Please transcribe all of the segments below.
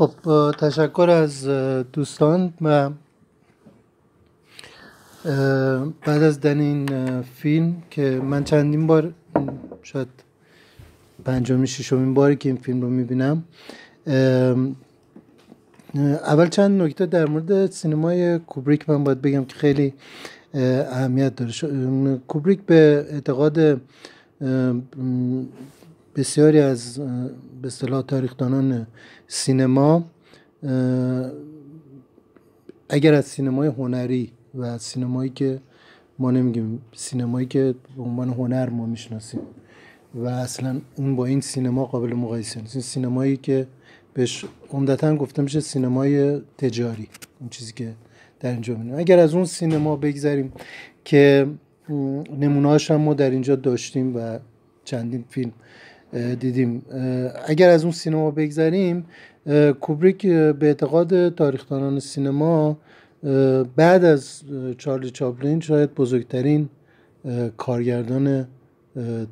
خب تشکر از دوستان و بعد از دن این فیلم که من چندین بار شاید پنجمین ششمین باری که این فیلم رو میبینم اول چند نکته در مورد سینمای کوبریک من باید بگم که خیلی اهمیت داره کوبریک به اعتقاد بسیاری از به اصطلاح تاریخدانان سینما اگر از سینمای هنری و از سینمایی که ما نمیگیم سینمایی که به عنوان هنر ما میشناسیم و اصلا اون با این سینما قابل مقایسه نیست این سینمایی که بهش عمدتا گفته میشه سینمای تجاری اون چیزی که در اینجا میبینیم اگر از اون سینما بگذریم که نمونهاش هم ما در اینجا داشتیم و چندین فیلم دیدیم اگر از اون سینما بگذریم کوبریک به اعتقاد تاریخدانان سینما بعد از چارلی چاپلین شاید بزرگترین کارگردان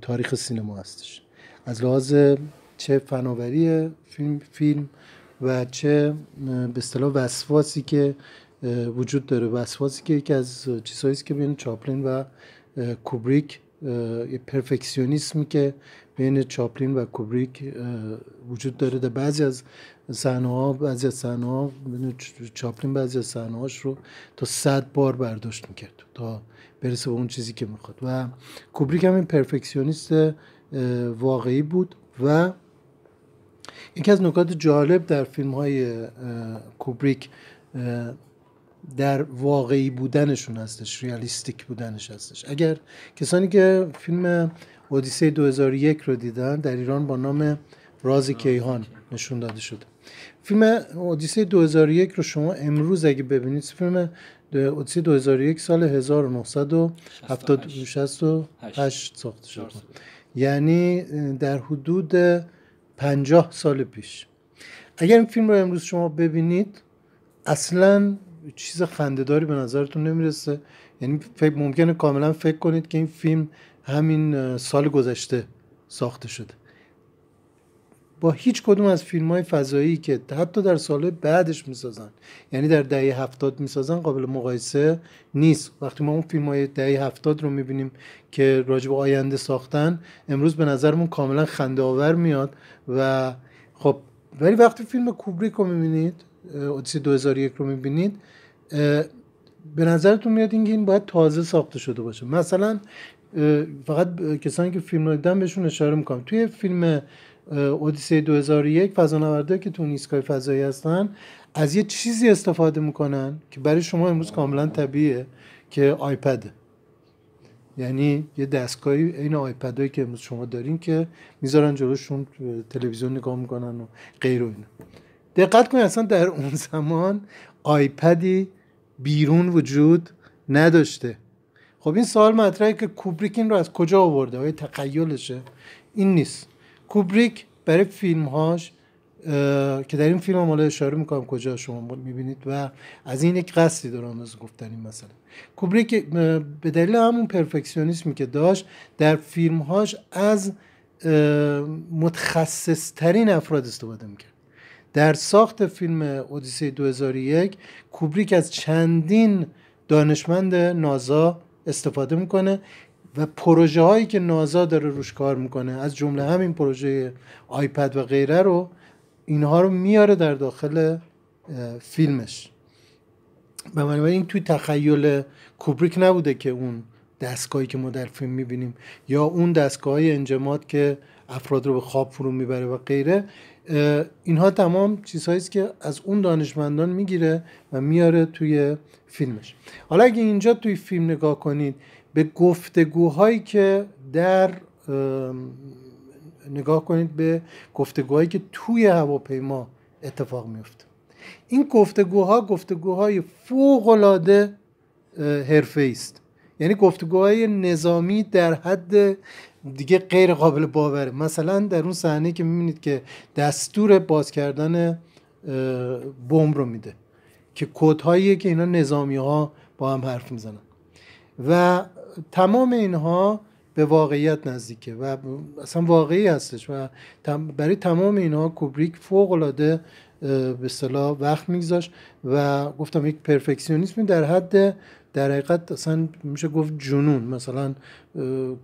تاریخ سینما هستش از لحاظ چه فناوری فیلم فیلم و چه به اصطلاح وسواسی که وجود داره وسواسی که یکی از چیزهایی که بین چاپلین و کوبریک پرفکسیونیسمی که بین چاپلین و کوبریک وجود داره در بعضی از صحنه بعضی از صحنه چاپلین بعضی از صحنه رو تا صد بار برداشت میکرد تا برسه به اون چیزی که میخواد و کوبریک هم این پرفکسیونیست واقعی بود و یکی از نکات جالب در فیلم های کوبریک در واقعی بودنشون هستش ریالیستیک بودنش هستش اگر کسانی که فیلم اودیسه 2001 رو دیدن در ایران با نام راز کیهان نشون داده شده فیلم اودیسه 2001 رو شما امروز اگه ببینید فیلم اودیسه 2001 سال 1968 ساخته شده یعنی در حدود 50 سال پیش اگر این فیلم رو امروز شما ببینید اصلا چیز خندهداری به نظرتون نمیرسه یعنی فکر ممکنه کاملا فکر کنید که این فیلم همین سال گذشته ساخته شده با هیچ کدوم از فیلم های فضایی که حتی در سال بعدش میسازن یعنی در دهه هفتاد میسازن قابل مقایسه نیست وقتی ما اون فیلم های دهه هفتاد رو میبینیم که راجب آینده ساختن امروز به نظرمون کاملا خنده آور میاد و خب ولی وقتی فیلم کوبریک رو میبینید اودیسی 2001 رو میبینید به نظرتون میاد این باید تازه ساخته شده باشه مثلا فقط کسانی که فیلم رو دیدن بهشون اشاره میکنم توی فیلم اودیسه 2001 فضانورده که تو ایستگاه فضایی هستن از یه چیزی استفاده میکنن که برای شما امروز کاملا طبیعیه که آیپد یعنی یه دستگاهی آیپد هایی که امروز شما دارین که میذارن جلوشون تلویزیون نگاه میکنن و غیر و دقت کنید اصلا در اون زمان آیپدی بیرون وجود نداشته خب این سوال مطرحه که کوبریک این رو از کجا آورده آیا تخیلشه این نیست کوبریک برای فیلمهاش که در این فیلم حالا اشاره میکنم کجا شما میبینید و از این یک قصدی دارم از گفتن این مسئله کوبریک به دلیل همون پرفکسیونیسمی که داشت در فیلمهاش از متخصصترین افراد استفاده میکرد در ساخت فیلم اودیسه 2001 کوبریک از چندین دانشمند نازا استفاده میکنه و پروژه هایی که نازا داره روش کار میکنه از جمله همین پروژه آیپد و غیره رو اینها رو میاره در داخل فیلمش بنابراین این توی تخیل کوبریک نبوده که اون دستگاهی که ما در فیلم میبینیم یا اون دستگاه های که افراد رو به خواب فرو میبره و غیره اینها تمام چیزهایی که از اون دانشمندان میگیره و میاره توی فیلمش حالا اگه اینجا توی فیلم نگاه کنید به گفتگوهایی که در نگاه کنید به گفتگوهایی که توی هواپیما اتفاق میفته این گفتگوها گفتگوهای فوق العاده حرفه است یعنی گفتگوهای نظامی در حد دیگه غیر قابل باوره مثلا در اون صحنه که میبینید که دستور باز کردن بمب رو میده که کدهایی که اینا نظامی ها با هم حرف میزنن و تمام اینها به واقعیت نزدیکه و اصلا واقعی هستش و برای تمام اینها کوبریک فوق العاده به صلاح وقت میگذاشت و گفتم یک پرفکسیونیسمی در حد در حقیقت اصلا میشه گفت جنون مثلا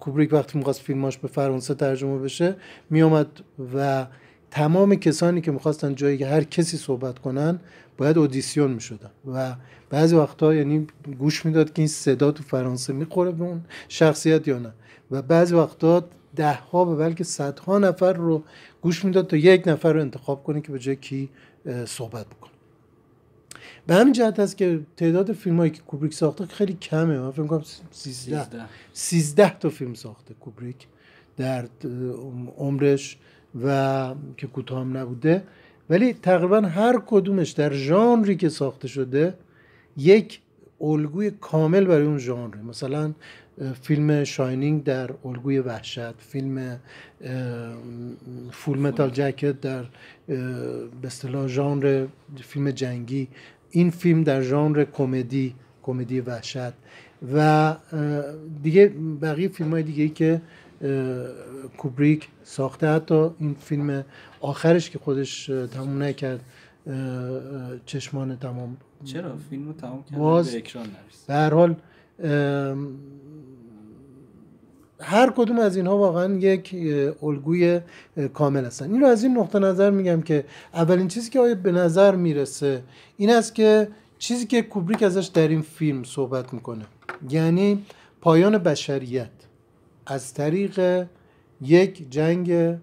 کوبریک وقتی میخواست فیلماش به فرانسه ترجمه بشه میامد و تمام کسانی که میخواستن جایی هر کسی صحبت کنن باید اودیسیون میشدن و بعضی وقتا یعنی گوش میداد که این صدا تو فرانسه میخوره به اون شخصیت یا نه و بعضی وقتا ده ها و بلکه صدها نفر رو گوش میداد تا یک نفر رو انتخاب کنه که به جای کی صحبت بکنه به همین جهت هست که تعداد فیلم هایی که کوبریک ساخته خیلی کمه من فکر کنم 13 13 تا فیلم ساخته کوبریک در عمرش و که کوتاه هم نبوده ولی تقریبا هر کدومش در ژانری که ساخته شده یک الگوی کامل برای اون ژانره، مثلا فیلم شاینینگ در الگوی وحشت فیلم فول متال جکت در به اصطلاح ژانر فیلم جنگی این فیلم در ژانر کمدی کمدی وحشت و دیگه بقیه فیلم های دیگه ای که کوبریک ساخته حتی این فیلم آخرش که خودش تموم نکرد چشمان تمام چرا فیلم تمام کرد به اکران نرسید به هر حال هر کدوم از اینها واقعا یک الگوی کامل هستن این رو از این نقطه نظر میگم که اولین چیزی که آیا به نظر میرسه این است که چیزی که کوبریک ازش در این فیلم صحبت میکنه یعنی پایان بشریت از طریق یک جنگ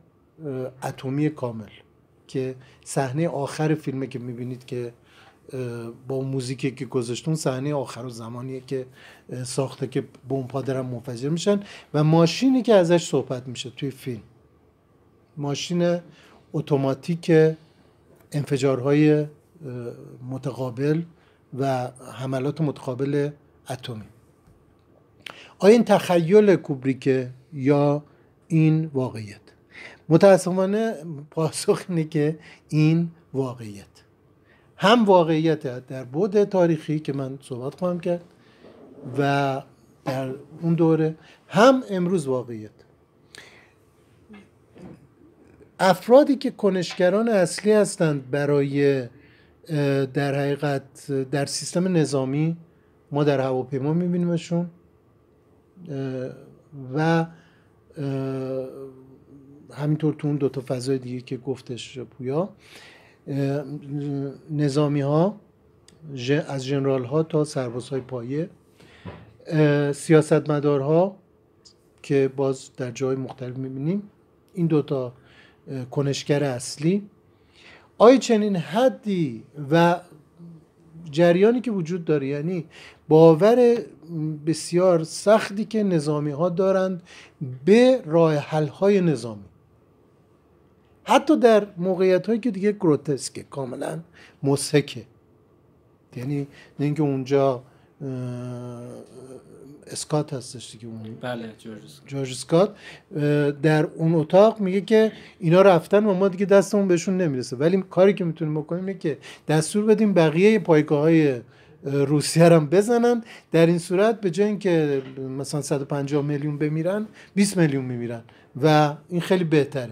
اتمی کامل که صحنه آخر فیلمه که میبینید که با موزیکی که گذاشتون صحنه آخر و زمانیه که ساخته که بمب‌ها دارن منفجر میشن و ماشینی که ازش صحبت میشه توی فیلم ماشین اتوماتیک انفجارهای متقابل و حملات متقابل اتمی آیا این تخیل کوبریکه یا این واقعیت متاسفانه پاسخ اینه که این واقعیت هم واقعیت در بود تاریخی که من صحبت خواهم کرد و در اون دوره هم امروز واقعیت افرادی که کنشگران اصلی هستند برای در حقیقت در سیستم نظامی ما در هواپیما میبینیمشون و همینطور تو اون دو تا فضای دیگه که گفتش پویا نظامی ها از جنرال ها تا سربازهای پایه سیاستمدارها که باز در جای مختلف میبینیم این دوتا کنشگر اصلی آیا چنین حدی و جریانی که وجود داره یعنی باور بسیار سختی که نظامی ها دارند به راه حل های نظامی حتی در موقعیت هایی که دیگه گروتسکه کاملا مسکه یعنی نه اینکه اونجا اسکات هستش دیگه اون بله جورج اسکات در اون اتاق میگه که اینا رفتن و ما دیگه دستمون بهشون نمیرسه ولی کاری که میتونیم بکنیم اینه که دستور بدیم بقیه پایگاه های روسیه هم بزنن در این صورت به جای اینکه مثلا 150 میلیون بمیرن 20 میلیون میمیرن و این خیلی بهتره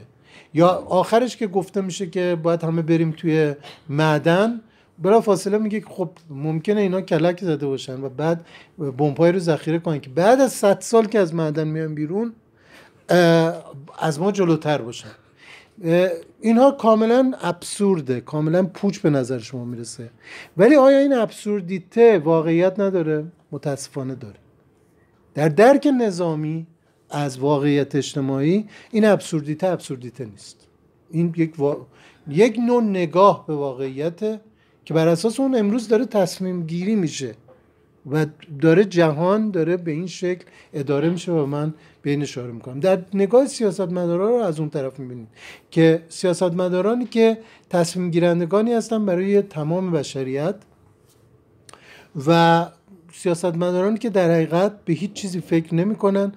یا آخرش که گفته میشه که باید همه بریم توی معدن بلا فاصله میگه که خب ممکنه اینا کلک زده باشن و بعد بمبای رو ذخیره کنن که بعد از 100 سال که از معدن میان بیرون از ما جلوتر باشن اینها کاملا ابسورده کاملا پوچ به نظر شما میرسه ولی آیا این ابسوردیته واقعیت نداره متاسفانه داره در درک نظامی از واقعیت اجتماعی این ابسوردیته ابسوردیته نیست این یک, یک نوع نگاه به واقعیت که بر اساس اون امروز داره تصمیم گیری میشه و داره جهان داره به این شکل اداره میشه و من به این اشاره میکنم در نگاه سیاستمداران رو از اون طرف میبینید که سیاستمدارانی که تصمیم گیرندگانی هستن برای تمام بشریت و سیاستمدارانی که در حقیقت به هیچ چیزی فکر نمیکنن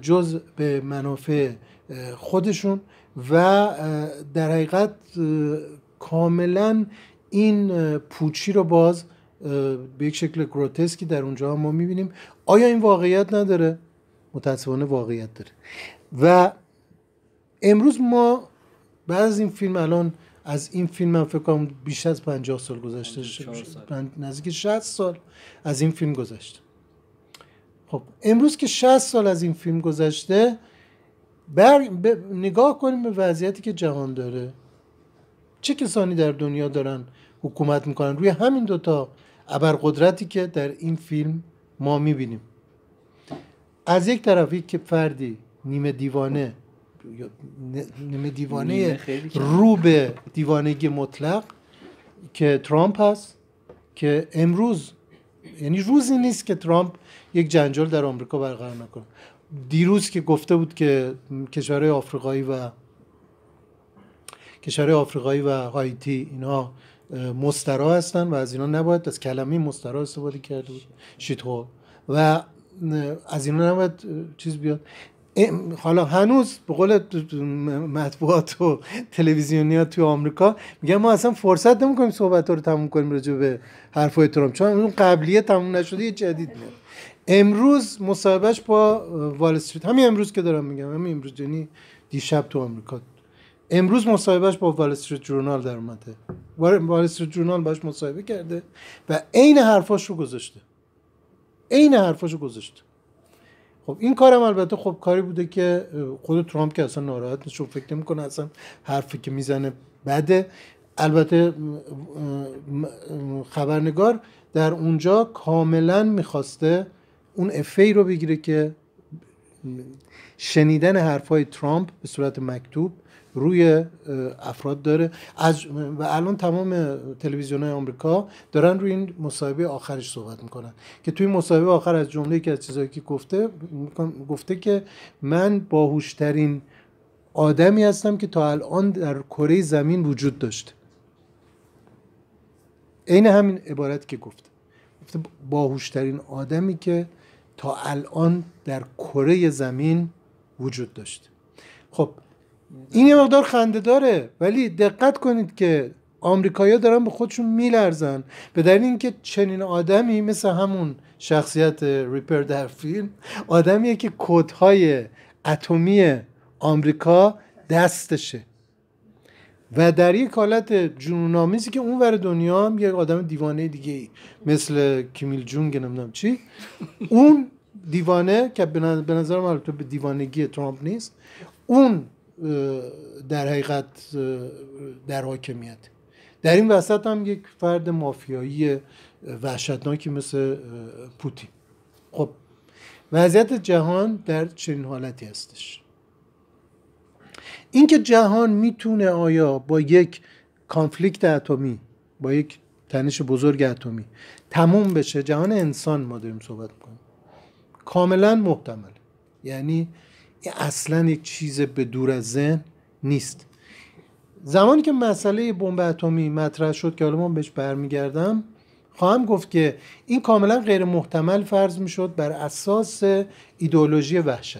جز به منافع خودشون و در حقیقت کاملا این پوچی رو باز به یک شکل گروتسکی در اونجا هم ما بینیم آیا این واقعیت نداره؟ متاسفانه واقعیت داره و امروز ما بعد از این فیلم الان از این فیلم من فکر کنم بیش از 50 سال گذشته نزدیک 60 سال از این فیلم گذشته خب امروز که 60 سال از این فیلم گذشته بر... ب... نگاه کنیم به وضعیتی که جهان داره چه کسانی در دنیا دارن حکومت میکنن روی همین دوتا ابرقدرتی که در این فیلم ما میبینیم از یک طرف که فردی نیمه دیوانه نیمه دیوانه رو به دیوانگی مطلق که ترامپ هست که امروز یعنی روزی نیست که ترامپ یک جنجال در آمریکا برقرار نکنه دیروز که گفته بود که کشورهای آفریقایی و کشورهای آفریقایی و هایتی اینها مسترا هستن و از اینا نباید از کلمه مسترا استفاده کرده بود شیتو و از اینا نباید چیز بیاد حالا هنوز به قول مطبوعات و تلویزیونی ها توی آمریکا میگن ما اصلا فرصت نمیکنیم صحبت ها رو تموم کنیم راجع به های ترامپ چون اون قبلیه تموم نشده یه جدید میاد امروز مصاحبهش با وال استریت همین امروز که دارم میگم همین امروز یعنی دیشب تو آمریکا امروز مصاحبهش با وال استریت جورنال در اومده وال استریت جورنال باش مصاحبه کرده و عین حرفاش گذاشته عین حرفاش رو گذاشته خب این کارم البته خب کاری بوده که خود ترامپ که اصلا ناراحت نیست چون فکر نمیکنه اصلا حرفی که میزنه بده البته خبرنگار در اونجا کاملا میخواسته اون افی رو بگیره که شنیدن حرفای ترامپ به صورت مکتوب روی افراد داره از و الان تمام تلویزیون های آمریکا دارن روی این مصاحبه آخرش صحبت میکنن که توی مصاحبه آخر از جمله که از چیزایی که گفته گفته که من باهوشترین آدمی هستم که تا الان در کره زمین وجود داشت. عین همین عبارت که گفت گفته باهوشترین آدمی که تا الان در کره زمین وجود داشت. خب این یه مقدار خنده داره ولی دقت کنید که آمریکایی‌ها دارن به خودشون میلرزن به دلیل اینکه چنین آدمی مثل همون شخصیت ریپر در فیلم آدمیه که کودهای اتمی آمریکا دستشه و در یک حالت جنونآمیزی که اون ور دنیا هم یک آدم دیوانه دیگه مثل کیمیل جونگ نمیدونم چی اون دیوانه که به نظر من تو به دیوانگی ترامپ نیست اون در حقیقت در حاکمیت در این وسط هم یک فرد مافیایی وحشتناکی مثل پوتین خب وضعیت جهان در چنین حالتی هستش اینکه جهان میتونه آیا با یک کانفلیکت اتمی با یک تنش بزرگ اتمی تموم بشه جهان انسان ما داریم صحبت میکنیم کاملا محتمل یعنی اصلا یک چیز به دور از ذهن نیست زمانی که مسئله بمب اتمی مطرح شد که حالا من بهش برمیگردم خواهم گفت که این کاملا غیر محتمل فرض می شد بر اساس ایدولوژی وحشت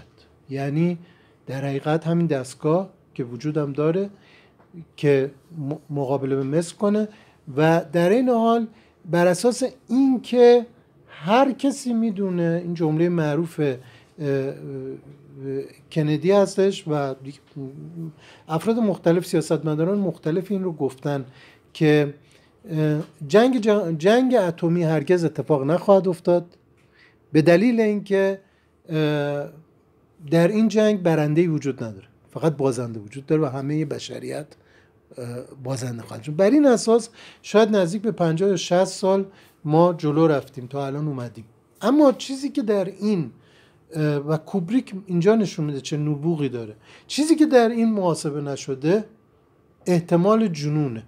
یعنی در حقیقت همین دستگاه که وجودم داره که مقابله به مصر کنه و در این حال بر اساس اینکه هر کسی میدونه این جمله معروف کندی هستش و افراد مختلف سیاستمداران مختلف این رو گفتن که جنگ, جنگ اتمی هرگز اتفاق نخواهد افتاد به دلیل اینکه در این جنگ برنده وجود نداره فقط بازنده وجود داره و همه بشریت بازنده خواهد شد بر این اساس شاید نزدیک به 50 یا 60 سال ما جلو رفتیم تا الان اومدیم اما چیزی که در این و کوبریک اینجا نشون میده چه نبوغی داره چیزی که در این محاسبه نشده احتمال جنونه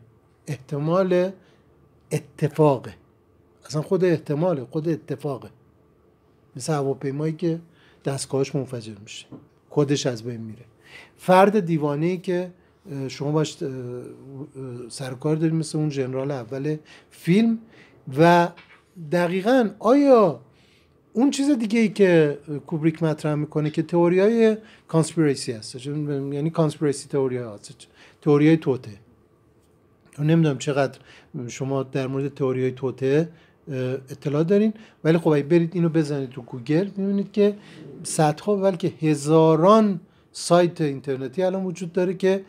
احتمال اتفاقه اصلا خود احتماله خود اتفاقه مثل هواپیمایی که دستگاهش منفجر میشه خودش از بین میره فرد دیوانه ای که شما باش سرکار دارید مثل اون جنرال اول فیلم و دقیقا آیا اون چیز دیگه ای که کوبریک مطرح میکنه که یعنی تئوری های کانسپیریسی هست یعنی کانسپیرسی تئوری هست تئوری های توته نمیدونم چقدر شما در مورد تئوری های توته اطلاع دارین ولی خب اگه برید اینو بزنید تو گوگل میبینید که صدها بلکه هزاران سایت اینترنتی الان وجود داره که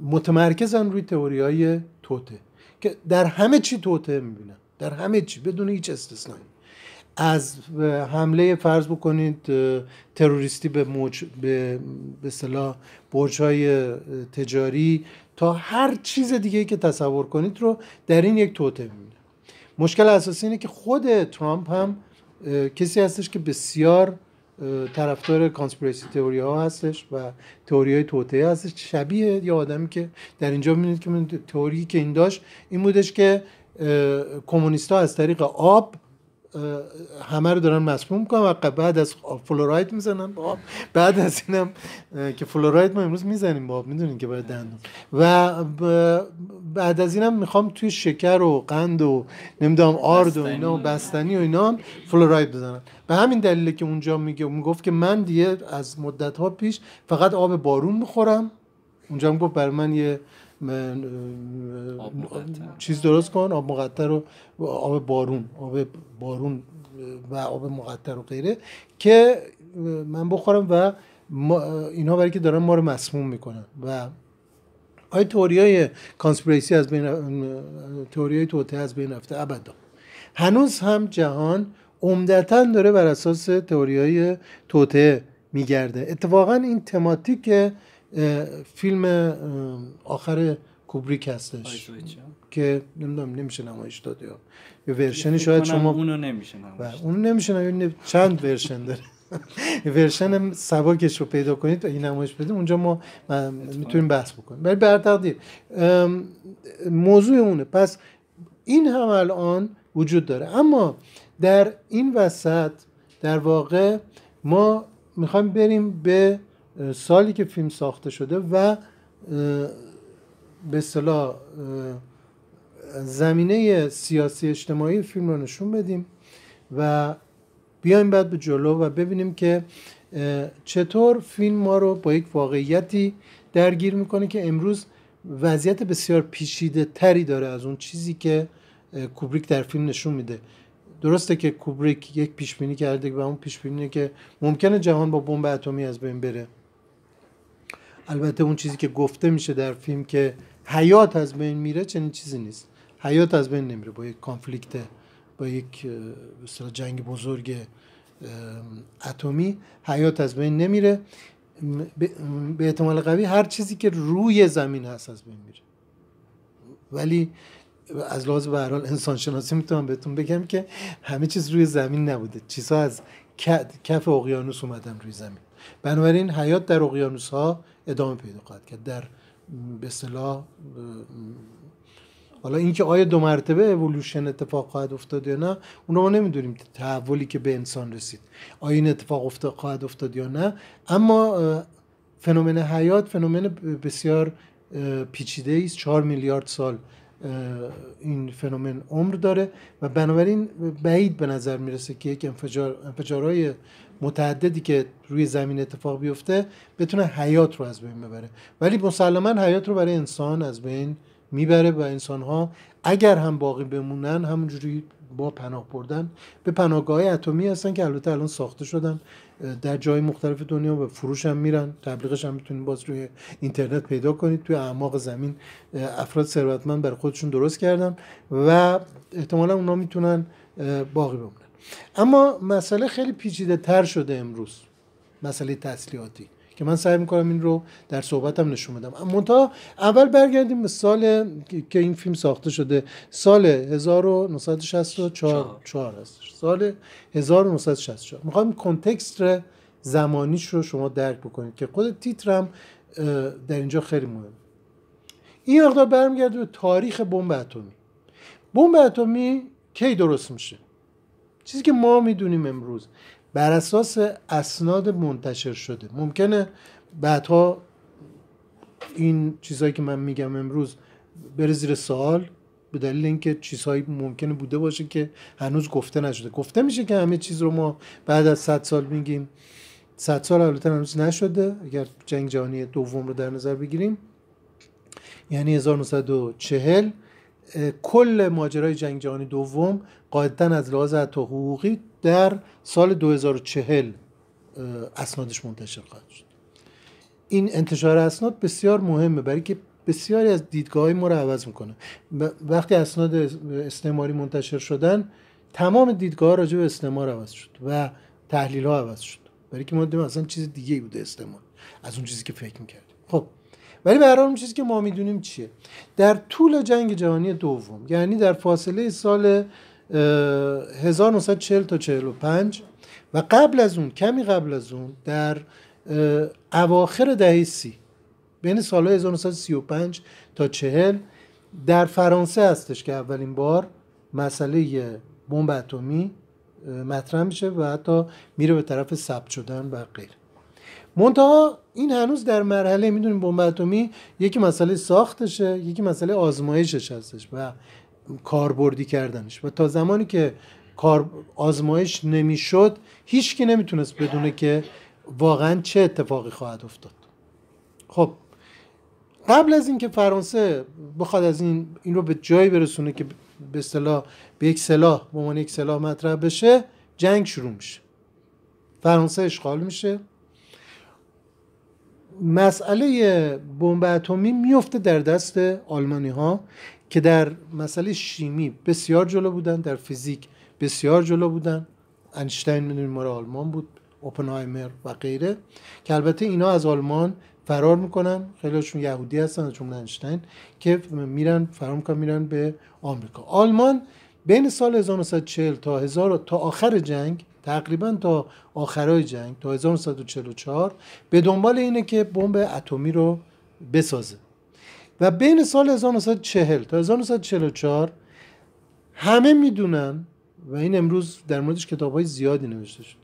متمرکزن روی تئوری های توته که در همه چی توته میبینن در همه چی بدون هیچ استثنایی از حمله فرض بکنید تروریستی به موج به به برج تجاری تا هر چیز دیگه که تصور کنید رو در این یک توته میبینه مشکل اساسی اینه که خود ترامپ هم کسی هستش که بسیار طرفدار کانسپیرسی تئوری ها هستش و تئوری های توته هستش شبیه یا آدمی که در اینجا میبینید که تئوری که این داشت این بودش که کمونیست ها از طریق آب همه رو دارن مسموم میکنن و بعد از فلوراید میزنن خب، بعد از اینم که فلوراید ما امروز میزنیم با میدونین که باید دندون و بعد از اینم میخوام توی شکر و قند و نمیدونم آرد و اینا و بستنی و اینا فلوراید بزنن به همین دلیل که اونجا میگه میگفت که من دیگه از مدت ها پیش فقط آب بارون میخورم اونجا میگفت من یه چیز درست کن آب مقطر و آب بارون آب بارون و آب مقطر و غیره که من بخورم و اینها برای که دارن ما رو مسموم میکنن و آیا توریای های از بین های توته از بین رفته ابدا هنوز هم جهان عمدتا داره بر اساس تئوری های توته میگرده اتفاقا این تماتیک فیلم آخر کوبریک هستش که نمیدونم نمیشه نمایش داد یا یه ورشنی شاید شما اونو نمیشه نمایش اونو نمیشه نمایش چند ورشن داره ورشن سباکش رو پیدا کنید و این نمایش بدیم اونجا ما میتونیم بحث بکنیم ولی بر موضوع اونه پس این هم الان وجود داره اما در این وسط در واقع ما میخوایم بریم به سالی که فیلم ساخته شده و به اصطلاح زمینه سیاسی اجتماعی فیلم رو نشون بدیم و بیایم بعد به جلو و ببینیم که چطور فیلم ما رو با یک واقعیتی درگیر میکنه که امروز وضعیت بسیار پیشیده تری داره از اون چیزی که کوبریک در فیلم نشون میده درسته که کوبریک یک پیشبینی کرده و اون پیشبینی که ممکنه جهان با بمب اتمی از بین بره البته اون چیزی که گفته میشه در فیلم که حیات از بین میره چنین چیزی نیست حیات از بین نمیره با یک کانفلیکت با یک جنگ بزرگ اتمی حیات از بین نمیره به احتمال قوی هر چیزی که روی زمین هست از بین میره ولی از لحاظ به هر حال انسان شناسی میتونم بهتون بگم که همه چیز روی زمین نبوده چیزها از کف اقیانوس اومدن روی زمین بنابراین حیات در اقیانوس ها ادامه پیدا خواهد کرد در به اصطلاح حالا اینکه آیا دو مرتبه اولوشن اتفاق خواهد افتاد یا نه رو ما نمیدونیم تحولی که به انسان رسید آیا این اتفاق افتاد خواهد افتاد یا نه اما فنومن حیات فنومن بسیار پیچیده است چهار میلیارد سال این فنومن عمر داره و بنابراین بعید به نظر میرسه که یک انفجار انفجارهای متعددی که روی زمین اتفاق بیفته بتونه حیات رو از بین ببره ولی مسلما حیات رو برای انسان از بین میبره و انسان ها اگر هم باقی بمونن همونجوری با پناه بردن به پناهگاه اتمی هستن که البته الان ساخته شدن در جای مختلف دنیا و فروش هم میرن تبلیغش هم میتونید باز روی اینترنت پیدا کنید توی اعماق زمین افراد ثروتمند برای خودشون درست کردن و احتمالا اونا میتونن باقی بمونن اما مسئله خیلی پیچیده تر شده امروز مسئله تسلیحاتی که من سعی میکنم این رو در صحبتم نشون بدم منتها اول برگردیم به سال که این فیلم ساخته شده سال 1964 است. سال 1964 میخوام کنتکست زمانیش رو شما درک بکنید که خود هم در اینجا خیلی مهم این مقدار برمیگرده به تاریخ بمب اتمی بمب اتمی کی درست میشه چیزی که ما میدونیم امروز بر اساس اسناد منتشر شده ممکنه بعدها این چیزهایی که من میگم امروز بره زیر سوال به دلیل اینکه چیزهایی ممکنه بوده باشه که هنوز گفته نشده گفته میشه که همه چیز رو ما بعد از 100 سال میگیم 100 سال البته هنوز نشده اگر جنگ جهانی دوم رو در نظر بگیریم یعنی 1940 کل ماجرای جنگ جهانی دوم قاعدتا از لحاظ حتی حقوقی در سال 2040 اسنادش منتشر خواهد شد این انتشار اسناد بسیار مهمه برای که بسیاری از دیدگاه های ما رو عوض میکنه وقتی اسناد استعماری منتشر شدن تمام دیدگاه راجع به استعمار عوض شد و تحلیل ها عوض شد برای که ما دیدیم اصلا چیز دیگه بوده استعمار از اون چیزی که فکر میکردیم خب ولی به هر چیزی که ما میدونیم چیه در طول جنگ جهانی دوم یعنی در فاصله سال 1940 تا 45 و قبل از اون کمی قبل از اون در اواخر دهه سی بین سالهای 1935 تا 40 در فرانسه هستش که اولین بار مسئله بمب اتمی مطرح میشه و حتی میره به طرف ثبت شدن و غیره منتها این هنوز در مرحله میدونیم بمب اتمی یکی مسئله ساختشه یکی مسئله آزمایشش هستش و کاربردی کردنش و تا زمانی که کار آزمایش نمیشد هیچکی نمیتونست بدونه که واقعا چه اتفاقی خواهد افتاد خب قبل از اینکه فرانسه بخواد از این این رو به جایی برسونه که به اصطلاح به یک سلاح به عنوان یک سلاح مطرح بشه جنگ شروع میشه فرانسه اشغال میشه مسئله بمب اتمی میفته در دست آلمانی ها که در مسئله شیمی بسیار جلو بودن در فیزیک بسیار جلو بودن انشتین میدونیم مرا آلمان بود اوپنهایمر و غیره که البته اینا از آلمان فرار میکنن خیلیشون یهودی هستن از جمله انشتین که میرن فرار میکنن میرن به آمریکا آلمان بین سال 1940 تا 1000 تا آخر جنگ تقریبا تا آخرای جنگ تا 1944 به دنبال اینه که بمب اتمی رو بسازه و بین سال 1940 تا 1944 همه میدونن و این امروز در موردش کتاب های زیادی نوشته شده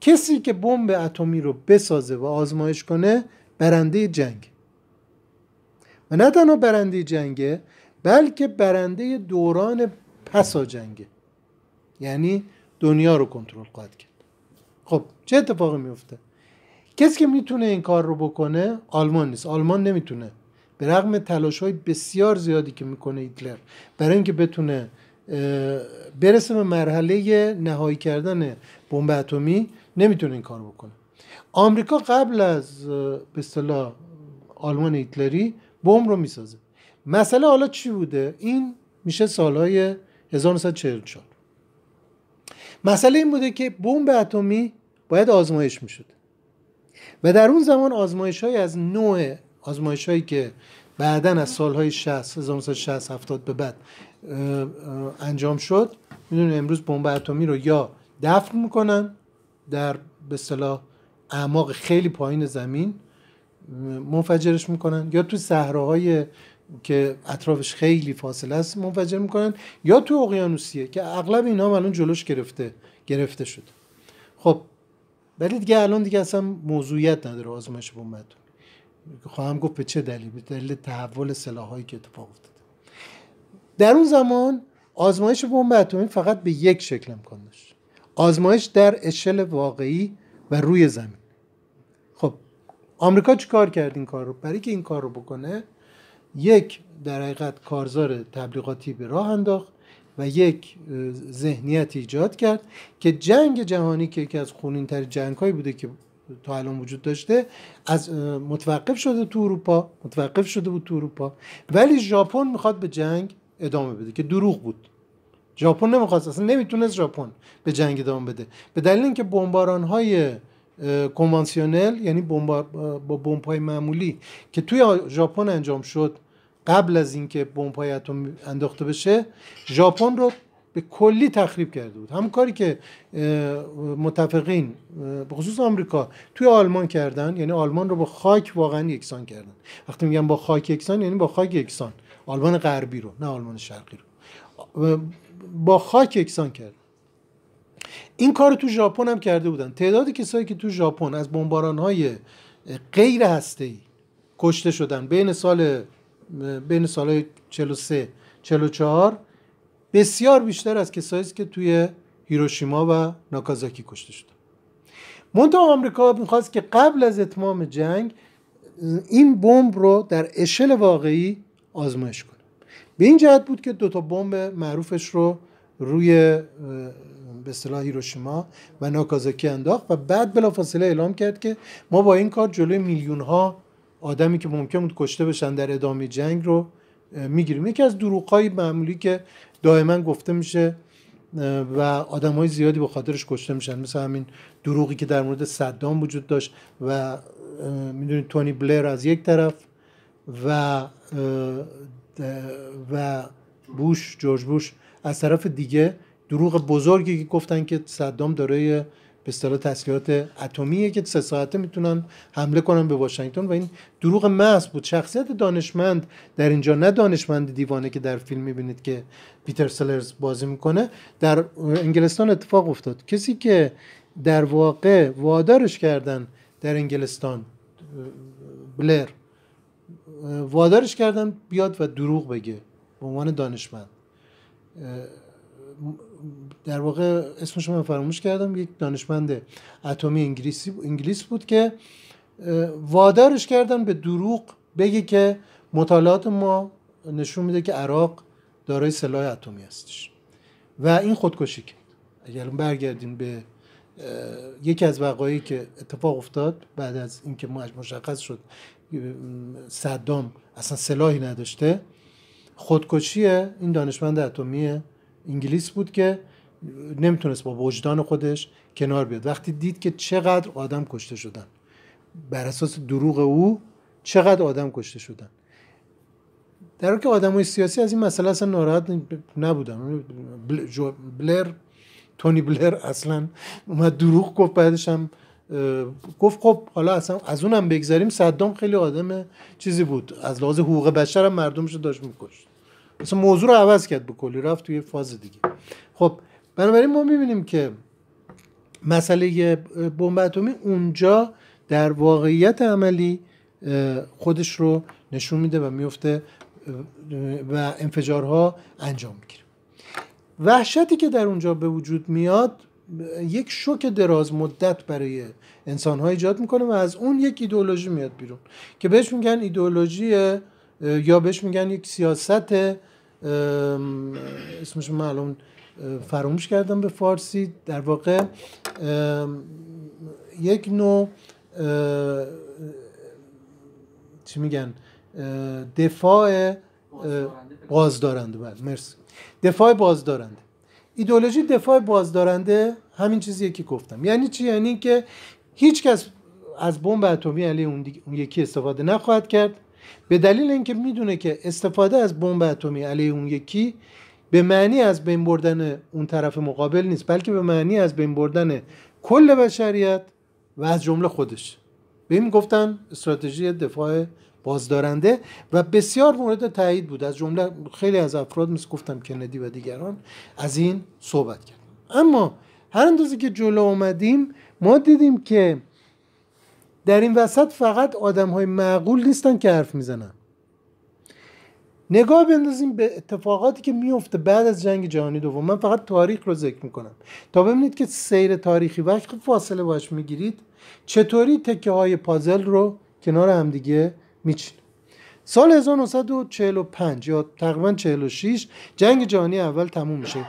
کسی که بمب اتمی رو بسازه و آزمایش کنه برنده جنگ و نه تنها برنده جنگه بلکه برنده دوران پسا جنگه یعنی دنیا رو کنترل خواهد کرد خب چه اتفاقی میفته کسی که میتونه این کار رو بکنه آلمان نیست آلمان نمیتونه به رغم تلاش های بسیار زیادی که میکنه هیتلر برای اینکه بتونه برسه به مرحله نهایی کردن بمب اتمی نمیتونه این کار بکنه آمریکا قبل از به اصطلاح آلمان هیتلری بمب رو میسازه مسئله حالا چی بوده این میشه سالهای 1944 مسئله این بوده که بمب اتمی باید آزمایش میشد و در اون زمان آزمایش های از نوع آزمایش هایی که بعدا از سالهای 60 1960 70 به بعد انجام شد میدونیم امروز بمب اتمی رو یا دفن میکنن در به صلاح اعماق خیلی پایین زمین منفجرش میکنن یا تو صحراهای که اطرافش خیلی فاصله است منفجر میکنن یا تو اقیانوسیه که اغلب اینا الان جلوش گرفته گرفته شد خب ولی دیگه الان دیگه اصلا موضوعیت نداره آزمایش بمبتون خواهم گفت به چه دلیل به دلیل تحول سلاحایی که اتفاق افتاده در اون زمان آزمایش بمب اتمی فقط به یک شکل امکان داشت آزمایش در اشل واقعی و روی زمین خب آمریکا چیکار کرد این کار رو برای که این کار رو بکنه یک در حقیقت کارزار تبلیغاتی به راه انداخت و یک ذهنیت ایجاد کرد که جنگ جهانی که یکی از خونین ترین جنگ هایی بوده که تا الان وجود داشته از متوقف شده تو اروپا متوقف شده بود تو اروپا ولی ژاپن میخواد به جنگ ادامه بده که دروغ بود ژاپن نمیخواست اصلا نمیتونست ژاپن به جنگ ادامه بده به دلیل اینکه بمباران های کنوانسیونل یعنی با بمب های معمولی که توی ژاپن انجام شد قبل از اینکه های اتم انداخته بشه ژاپن رو به کلی تخریب کرده بود همون کاری که متفقین به خصوص آمریکا توی آلمان کردن یعنی آلمان رو با خاک واقعا یکسان کردن وقتی میگم با خاک یکسان یعنی با خاک یکسان آلمان غربی رو نه آلمان شرقی رو با خاک یکسان کردن این کار تو ژاپن هم کرده بودن تعداد کسایی که تو ژاپن از بمباران های غیر هسته‌ای کشته شدن بین سال بین سالهای 43 44 بسیار بیشتر از کسایی که توی هیروشیما و ناکازاکی کشته شدن منتها آمریکا میخواست که قبل از اتمام جنگ این بمب رو در اشل واقعی آزمایش کنه به این جهت بود که دوتا بمب معروفش رو روی به اصطلاح هیروشیما و ناکازاکی انداخت و بعد بلافاصله اعلام کرد که ما با این کار جلوی میلیون ها آدمی که ممکن بود کشته بشن در ادامه جنگ رو میگیریم یکی از دروغهای معمولی که دائما گفته میشه و آدم های زیادی به خاطرش کشته میشن مثل همین دروغی که در مورد صدام وجود داشت و میدونید تونی بلر از یک طرف و و بوش جورج بوش از طرف دیگه دروغ بزرگی که گفتن که صدام دارای به اصطلاح تسلیحات اتمیه که سه ساعته میتونن حمله کنن به واشنگتن و این دروغ محض بود شخصیت دانشمند در اینجا نه دانشمند دیوانه که در فیلم میبینید که پیتر سلرز بازی میکنه در انگلستان اتفاق افتاد کسی که در واقع وادارش کردن در انگلستان بلر وادارش کردن بیاد و دروغ بگه به عنوان دانشمند در واقع اسمش من فراموش کردم یک دانشمند اتمی انگلیسی انگلیس بود که وادارش کردن به دروغ بگه که مطالعات ما نشون میده که عراق دارای سلاح اتمی هستش و این خودکشی کرد اگر برگردیم به یکی از وقایعی که اتفاق افتاد بعد از اینکه مشخص شد صدام اصلا سلاحی نداشته خودکشی این دانشمند اتمی انگلیس بود که نمیتونست با وجدان خودش کنار بیاد وقتی دید که چقدر آدم کشته شدن بر اساس دروغ او چقدر آدم کشته شدن در که آدمای سیاسی از این مسئله اصلا ناراحت نبودن بلر تونی بلر اصلا اومد دروغ گفت بعدش هم گفت خب حالا اصلا از اونم بگذاریم صدام خیلی آدم چیزی بود از لحاظ حقوق بشر هم مردمش رو داشت میکشت مثلا موضوع رو عوض کرد به کلی رفت توی فاز دیگه خب بنابراین ما میبینیم که مسئله بمب اتمی اونجا در واقعیت عملی خودش رو نشون میده و میفته و انفجارها انجام میگیره وحشتی که در اونجا به وجود میاد یک شوک دراز مدت برای انسانها ایجاد میکنه و از اون یک ایدئولوژی میاد بیرون که بهش میگن ایدئولوژی یا بهش میگن یک سیاست اسمش معلوم فراموش کردم به فارسی در واقع یک نوع چی میگن دفاع بازدارنده بله مرسی دفاع بازدارنده ایدولوژی دفاع بازدارنده همین چیزیه که گفتم یعنی چی یعنی که هیچ کس از بمب اتمی علی اون یکی استفاده نخواهد کرد به دلیل اینکه میدونه که استفاده از بمب اتمی علیه اون یکی به معنی از بین بردن اون طرف مقابل نیست بلکه به معنی از بین بردن کل بشریت و از جمله خودش به این گفتن استراتژی دفاع بازدارنده و بسیار مورد تایید بود از جمله خیلی از افراد مثل گفتم کندی و دیگران از این صحبت کردن اما هر اندازه که جلو آمدیم ما دیدیم که در این وسط فقط آدم های معقول نیستن که حرف میزنن نگاه بندازیم به اتفاقاتی که میفته بعد از جنگ جهانی دوم من فقط تاریخ رو ذکر میکنم تا ببینید که سیر تاریخی وقت فاصله باش میگیرید چطوری تکه های پازل رو کنار همدیگه میچین. سال 1945 یا تقریبا 46 جنگ جهانی اول تموم میشه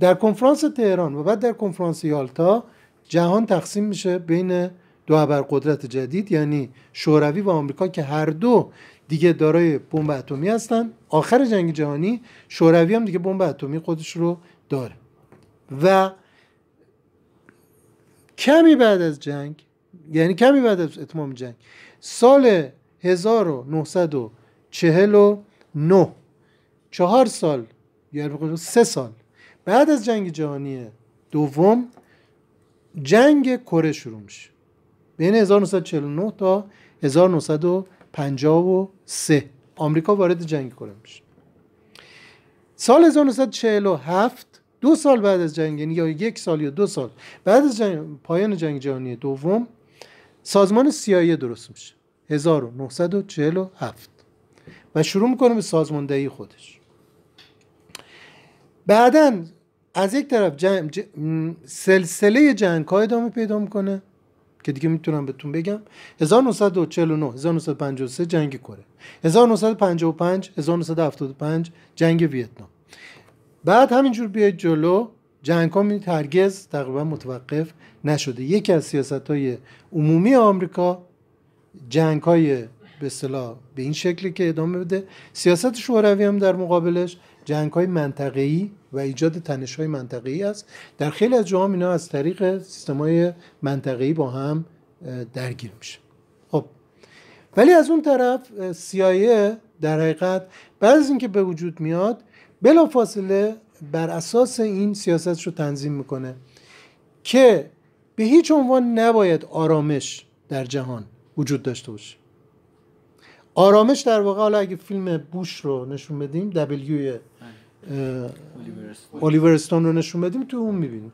در کنفرانس تهران و بعد در کنفرانس یالتا جهان تقسیم میشه بین دو قدرت جدید یعنی شوروی و آمریکا که هر دو دیگه دارای بمب اتمی هستن آخر جنگ جهانی شوروی هم دیگه بمب اتمی خودش رو داره و کمی بعد از جنگ یعنی کمی بعد از اتمام جنگ سال 1949 چهار سال یعنی سه سال بعد از جنگ جهانی دوم جنگ کره شروع میشه بین 1949 تا 1953 آمریکا وارد جنگ کره میشه سال 1947 دو سال بعد از جنگ یعنی یا یک سال یا دو سال بعد از پایان جنگ جهانی دوم سازمان CIA درست میشه 1947 و شروع میکنه به سازماندهی خودش بعدا از یک طرف جنگ، سلسله جنگ ها ادامه پیدا میکنه که دیگه میتونم بهتون بگم 1949 1953 جنگ کره 1955 1975 جنگ ویتنام بعد همینجور بیاید جلو جنگ ها هرگز تقریبا متوقف نشده یکی از سیاست های عمومی آمریکا جنگ های به اصطلاح به این شکلی که ادامه بده سیاست شوروی هم در مقابلش جنگ های منطقه‌ای و ایجاد تنش های منطقی است در خیلی از جوام اینا از طریق سیستم های منطقی با هم درگیر میشه خب ولی از اون طرف سیایه در حقیقت بعد از اینکه به وجود میاد بلافاصله بر اساس این سیاستش رو تنظیم میکنه که به هیچ عنوان نباید آرامش در جهان وجود داشته باشه آرامش در واقع حالا اگه فیلم بوش رو نشون بدیم دبلیو اولیور استون رو نشون بدیم تو اون میبینیم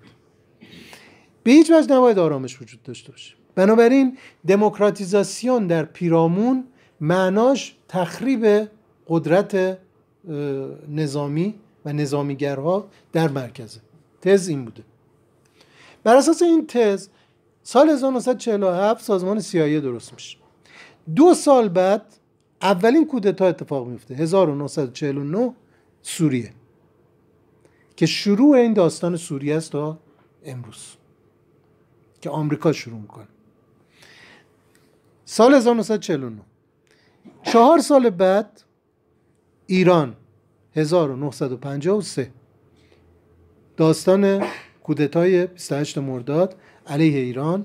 به هیچ وجه نباید آرامش وجود داشته باشه بنابراین دموکراتیزاسیون در پیرامون معناش تخریب قدرت نظامی و نظامیگرها در مرکزه تز این بوده بر اساس این تز سال 1947 سازمان سیایه درست میشه دو سال بعد اولین کودتا اتفاق میفته 1949 سوریه که شروع این داستان سوریه است تا امروز که آمریکا شروع میکنه سال 1949 چهار سال بعد ایران 1953 داستان کودتای 28 مرداد علیه ایران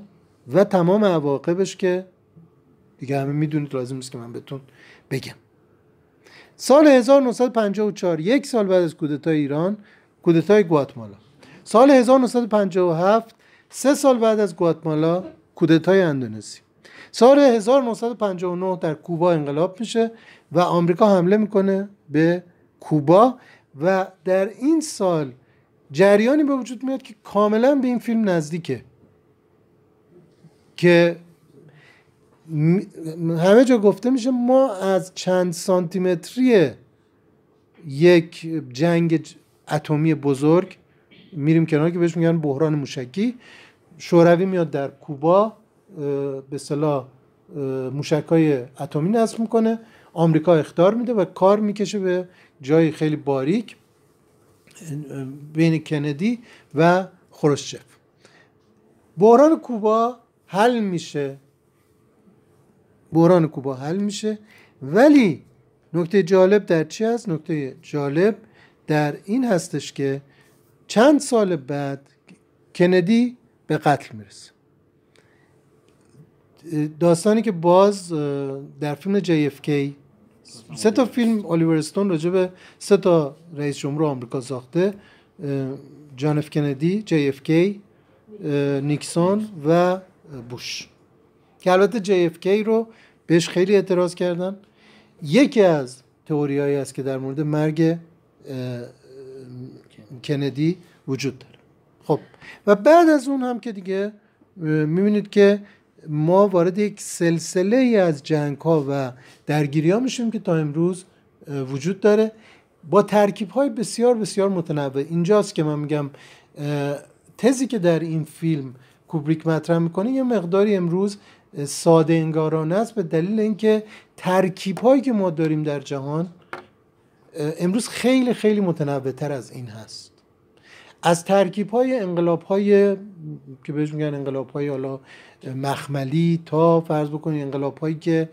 و تمام عواقبش که دیگه همه میدونید لازم نیست که من بهتون بگم سال 1954 یک سال بعد از کودتای ایران کودتای گواتمالا سال 1957 سه سال بعد از گواتمالا کودتای اندونزی سال 1959 در کوبا انقلاب میشه و آمریکا حمله میکنه به کوبا و در این سال جریانی به وجود میاد که کاملا به این فیلم نزدیکه که همه جا گفته میشه ما از چند سانتیمتری یک جنگ اتمی بزرگ میریم کنار که بهش میگن بحران موشکی شوروی میاد در کوبا به صلاح موشک های اتمی نصب میکنه آمریکا اختار میده و کار میکشه به جای خیلی باریک بین کندی و خروشچف بحران کوبا حل میشه بحران کوبا حل میشه ولی نکته جالب در چی است نکته جالب در این هستش که چند سال بعد کندی به قتل میرسه داستانی که باز در فیلم جی اف کی سه تا فیلم الیور استون راجع به سه تا رئیس جمهور آمریکا ساخته جان اف کندی جی اف کی نیکسون و بوش که البته جی اف کی رو بهش خیلی اعتراض کردن یکی از تئوریایی است که در مورد مرگ کندی وجود داره خب و بعد از اون هم که دیگه میبینید که ما وارد یک سلسله ای از جنگ ها و درگیری ها میشیم که تا امروز وجود داره با ترکیب های بسیار بسیار متنوع اینجاست که من میگم تزی که در این فیلم کوبریک مطرح میکنه یه مقداری امروز ساده انگارانه است به دلیل اینکه ترکیب هایی که ما داریم در جهان امروز خیلی خیلی متنوعتر تر از این هست از ترکیب های انقلاب های که بهش میگن انقلاب های حالا مخملی تا فرض بکنید انقلاب هایی که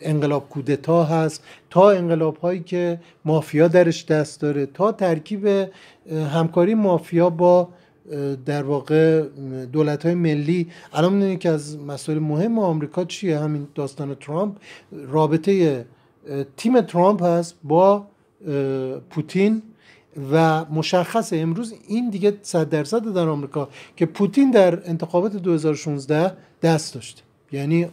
انقلاب کودتا هست تا انقلاب هایی که مافیا درش دست داره تا ترکیب همکاری مافیا با در واقع دولت های ملی الان میدونید که از مسائل مهم آمریکا چیه همین داستان ترامپ رابطه تیم ترامپ هست با پوتین و مشخص امروز این دیگه صد درصد در آمریکا که پوتین در انتخابات 2016 دست داشته یعنی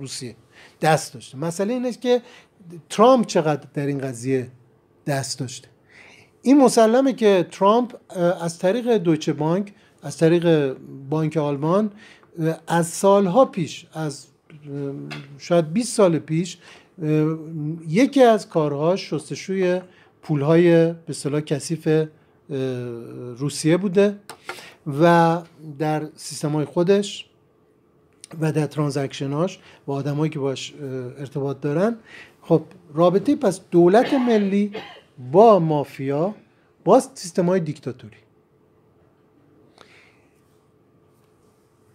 روسیه دست داشته مسئله اینه که ترامپ چقدر در این قضیه دست داشته این مسلمه که ترامپ از طریق دویچه بانک از طریق بانک آلمان از سالها پیش از شاید 20 سال پیش یکی از کارها شستشوی پولهای به صلاح کثیف روسیه بوده و در سیستم های خودش و در ترانزکشناش و آدمایی که باش ارتباط دارن خب رابطه پس دولت ملی با مافیا با سیستم های دیکتاتوری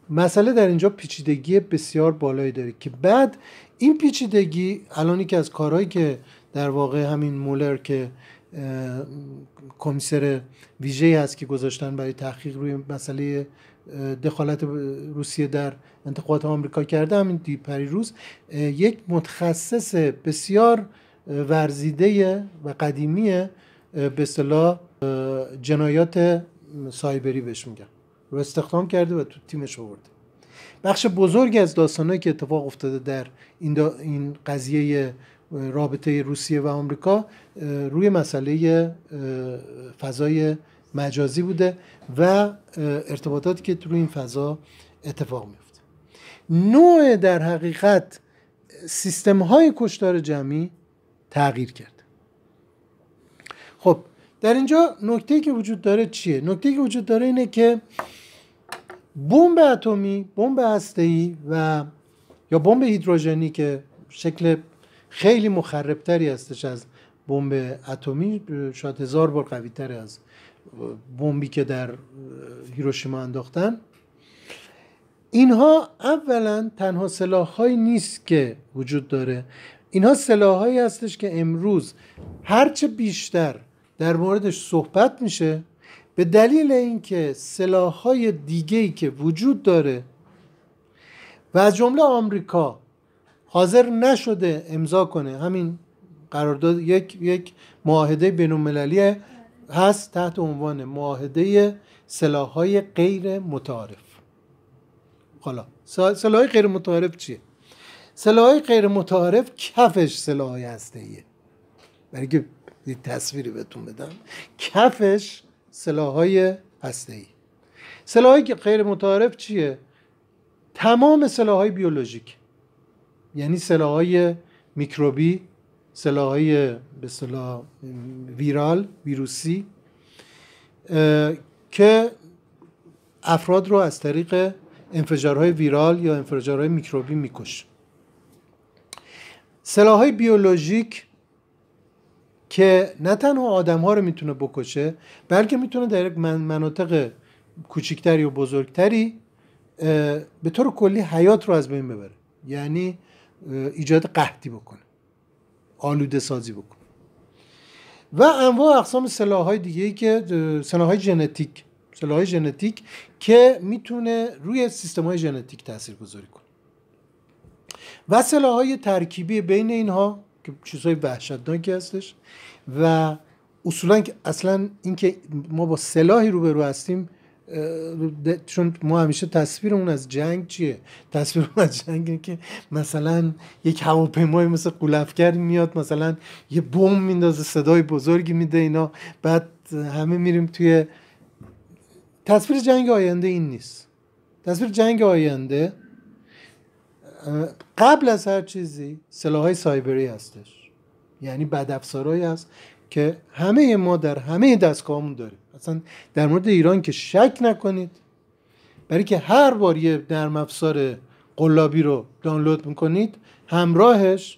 مسئله در اینجا پیچیدگی بسیار بالایی داره که بعد این پیچیدگی الان که از کارهایی که در واقع همین مولر که کمیسر ویژه هست که گذاشتن برای تحقیق روی مسئله دخالت روسیه در انتخابات آمریکا کرده همین دیپری روز یک متخصص بسیار ورزیده و قدیمی به اصطلاح جنایات سایبری بهش میگن رو استخدام کرده و تو تیمش آورده بخش بزرگی از داستانهایی که اتفاق افتاده در این, این قضیه رابطه روسیه و آمریکا روی مسئله فضای مجازی بوده و ارتباطاتی که روی این فضا اتفاق میفته نوع در حقیقت سیستم های کشتار جمعی تغییر کرد خب در اینجا نکته که وجود داره چیه؟ نکته که وجود داره اینه که بمب اتمی بمب هسته‌ای و یا بمب هیدروژنی که شکل خیلی مخربتری هستش از بمب اتمی شاید هزار بار قوی از بمبی که در هیروشیما انداختن اینها اولا تنها سلاحهایی نیست که وجود داره اینها سلاحهایی هستش که امروز هرچه بیشتر در موردش صحبت میشه به دلیل اینکه سلاح‌های دیگه‌ای که وجود داره و از جمله آمریکا حاضر نشده امضا کنه همین قرارداد یک یک معاهده بین هست تحت عنوان معاهده سلاح‌های غیر متعارف حالا سلاحهای غیر متعارف چیه سلاحهای غیر متعارف کفش سلاحهای هسته‌ایه. برای که تصویری بهتون بدم کفش سلاحهای ای، سلاحی که غیر متعارف چیه تمام سلاحهای بیولوژیک یعنی سلاحهای میکروبی سلاحهای به سلاح ویرال ویروسی که افراد رو از طریق انفجارهای ویرال یا انفجارهای میکروبی میکشه سلاحهای بیولوژیک که نه تنها آدم ها رو میتونه بکشه بلکه میتونه در یک مناطق کوچکتری و بزرگتری به طور کلی حیات رو از بین ببره یعنی ایجاد قحطی بکنه آلوده سازی بکنه و انواع اقسام های دیگه ای که سلاحهای ژنتیک های ژنتیک که میتونه روی سیستم های ژنتیک تاثیر گذاری کنه و سلاحهای ترکیبی بین اینها که چیزهای وحشتناکی هستش و اصولا اصلا اینکه ما با سلاحی روبرو هستیم چون ما همیشه تصویرمون از جنگ چیه تصویرمون از جنگ اینه که مثلا یک هواپیمای مثل قولفگر میاد مثلا یه بم میندازه صدای بزرگی میده اینا بعد همه میریم توی تصویر جنگ آینده این نیست تصویر جنگ آینده قبل از هر چیزی های سایبری هستش یعنی بدافزارهایی هست که همه ما در همه دستگاهمون داریم اصلا در مورد ایران که شک نکنید برای که هر بار یه نرم قلابی رو دانلود میکنید همراهش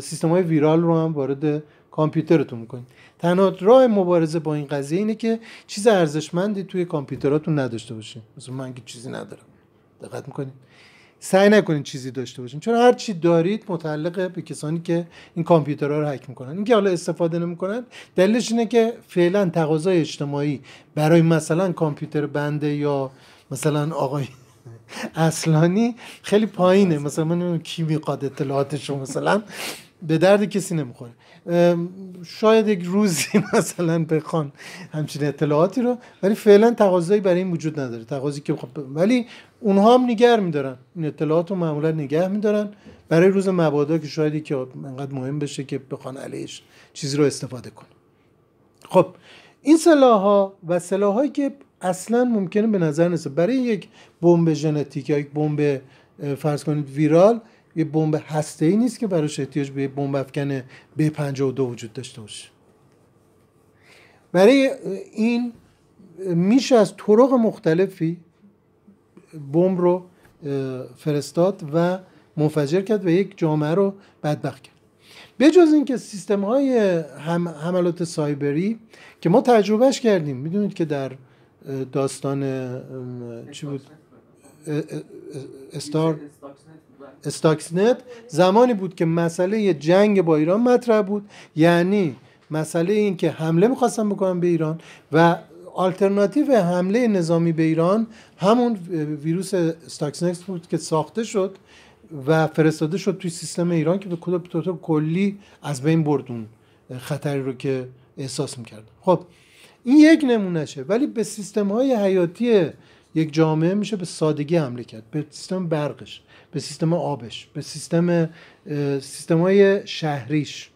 سیستم های ویرال رو هم وارد کامپیوترتون میکنید تنها راه مبارزه با این قضیه اینه که چیز ارزشمندی توی کامپیوتراتون نداشته باشین مثلا من که چیزی ندارم دقت میکنید سعی نکنین چیزی داشته باشیم چون هر چی دارید متعلق به کسانی که این کامپیوترها رو هک میکنن اینکه حالا استفاده نمیکنن دلیلش اینه که فعلا تقاضای اجتماعی برای مثلا کامپیوتر بنده یا مثلا آقای اصلانی خیلی پایینه مثلا من کی میقاد اطلاعاتش رو مثلا به درد کسی نمیخوره شاید یک روزی مثلا بخوان همچین اطلاعاتی رو ولی فعلا تقاضایی برای این وجود نداره تقاضایی که خب، ولی اونها هم نگهر میدارن این اطلاعات رو معمولا نگه میدارن برای روز مبادا که شاید که انقدر مهم بشه که بخوان علیش چیزی رو استفاده کن خب این سلاح ها و سلاح هایی که اصلا ممکنه به نظر نیست برای یک بمب ژنتیک یا یک بمب فرض کنید ویرال یه بمب هسته ای نیست که براش احتیاج به بمب افکن ب 52 وجود داشته باشه برای این میشه از طرق مختلفی بمب رو فرستاد و منفجر کرد و یک جامعه رو بدبخت کرد بجز اینکه سیستم های حملات سایبری که ما تجربهش کردیم میدونید که در داستان چی بود استار استاکسنت زمانی بود که مسئله جنگ با ایران مطرح بود یعنی مسئله این که حمله میخواستن بکنن به ایران و آلترناتیو حمله نظامی به ایران همون ویروس استاکسنت بود که ساخته شد و فرستاده شد توی سیستم ایران که به طور کلی از بین بردون خطری رو که احساس میکرد خب این یک نمونهشه ولی به سیستم های حیاتی یک جامعه میشه به سادگی حمله کرد به سیستم برقش به سیستم آبش به سیستم سیستم های شهریش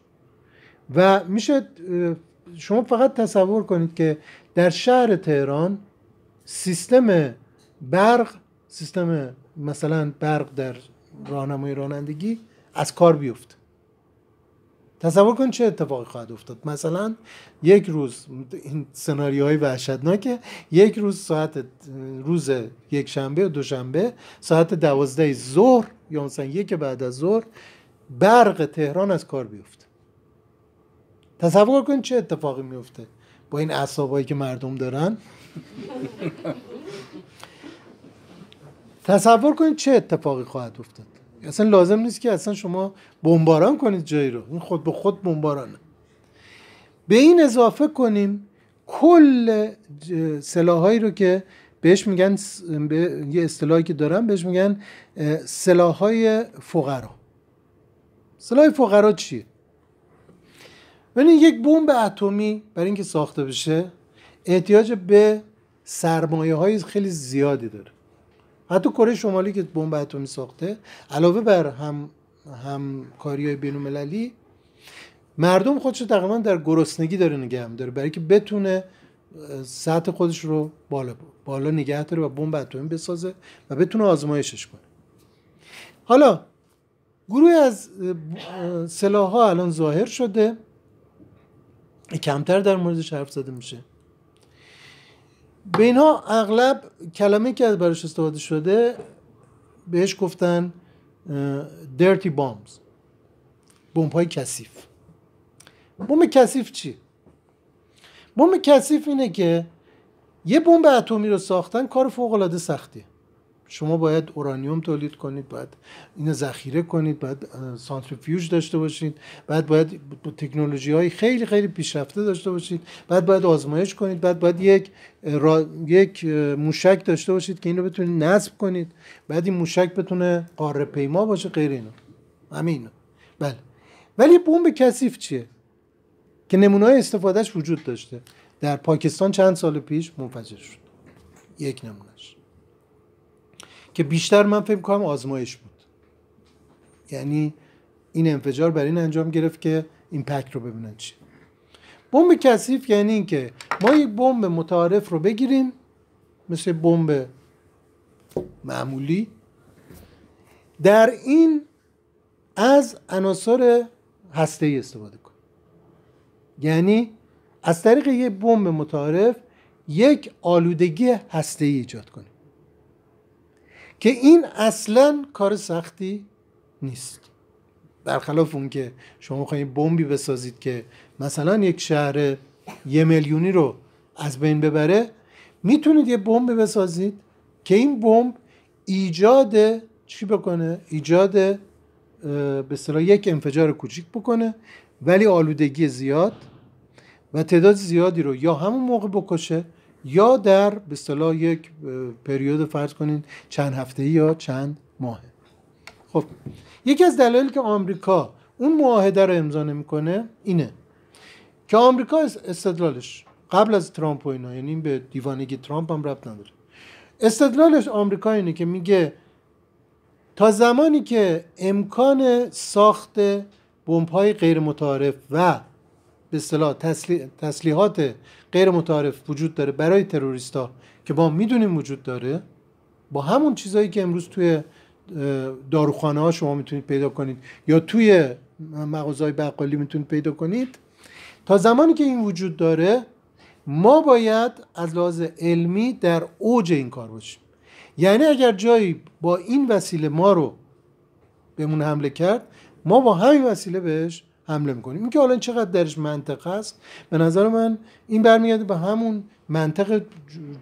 و میشه شما فقط تصور کنید که در شهر تهران سیستم برق سیستم مثلا برق در راهنمای رانندگی از کار بیفته تصور کن چه اتفاقی خواهد افتاد مثلا یک روز این سناریوهای وحشتناکه یک روز ساعت روز یک شنبه و دوشنبه ساعت دوازده ظهر یا مثلا یک بعد از ظهر برق تهران از کار بیفته تصور کن چه اتفاقی میفته با این اعصابایی که مردم دارن تصور کنید چه اتفاقی خواهد افتاد اصلا لازم نیست که اصلا شما بمباران کنید جایی رو این خود به خود بمبارانه به این اضافه کنیم کل سلاحایی رو که بهش میگن به یه اصطلاحی که دارن بهش میگن سلاحهای فقرا سلاح فقرا چیه ببینید یک بمب اتمی برای اینکه ساخته بشه احتیاج به سرمایه های خیلی زیادی داره حتی کره شمالی که بمب اتمی ساخته علاوه بر هم هم های بین المللی مردم خودش رو تقریبا در گرسنگی داره نگه هم داره برای که بتونه سطح خودش رو بالا بالا نگه داره و بمب اتمی بسازه و بتونه آزمایشش کنه حالا گروه از سلاح ها الان ظاهر شده کمتر در موردش حرف زده میشه به اینها اغلب کلمه که از براش استفاده شده بهش گفتن dirty bombs بمب های کثیف بمب کثیف چی بمب کثیف اینه که یه بمب اتمی رو ساختن کار فوق العاده سختیه شما باید اورانیوم تولید کنید باید اینو ذخیره کنید باید سانتریفیوژ داشته باشید بعد باید تکنولوژی های خیلی خیلی پیشرفته داشته باشید بعد باید آزمایش کنید بعد باید یک را... یک موشک داشته باشید که اینو بتونید نصب کنید بعد این موشک بتونه قاره پیما باشه غیر اینا همین اینا بله ولی بمب کثیف چیه که نمونه های استفادهش وجود داشته در پاکستان چند سال پیش منفجر شد یک نمونهش که بیشتر من فکر کنم آزمایش بود یعنی این انفجار برای این انجام گرفت که این پک رو ببینن چی بمب کثیف یعنی اینکه ما یک بمب متعارف رو بگیریم مثل بمب معمولی در این از عناصر هسته ای استفاده کنیم یعنی از طریق یک بمب متعارف یک آلودگی هسته ای ایجاد کنیم که این اصلا کار سختی نیست برخلاف اون که شما خواهید بمبی بسازید که مثلا یک شهر یه میلیونی رو از بین ببره میتونید یه بمب بسازید که این بمب ایجاد چی بکنه ایجاد به اصطلاح یک انفجار کوچیک بکنه ولی آلودگی زیاد و تعداد زیادی رو یا همون موقع بکشه یا در به اصطلاح یک پریود فرض کنین چند هفته یا چند ماه خب یکی از دلایلی که آمریکا اون معاهده رو امضا نمیکنه اینه که آمریکا استدلالش قبل از ترامپ و اینا یعنی به دیوانگی ترامپ هم ربط نداره استدلالش آمریکا اینه که میگه تا زمانی که امکان ساخت بمب‌های غیر متعارف و به اصطلاح تسلیحات غیر متعارف وجود داره برای ها که ما میدونیم وجود داره با همون چیزهایی که امروز توی داروخانه ها شما میتونید پیدا کنید یا توی مغازهای بقالی میتونید پیدا کنید تا زمانی که این وجود داره ما باید از لحاظ علمی در اوج این کار باشیم یعنی اگر جایی با این وسیله ما رو بهمون حمله کرد ما با همین وسیله بهش حمله میکنیم که حالا چقدر درش منطق است به نظر من این برمیگرده به همون منطق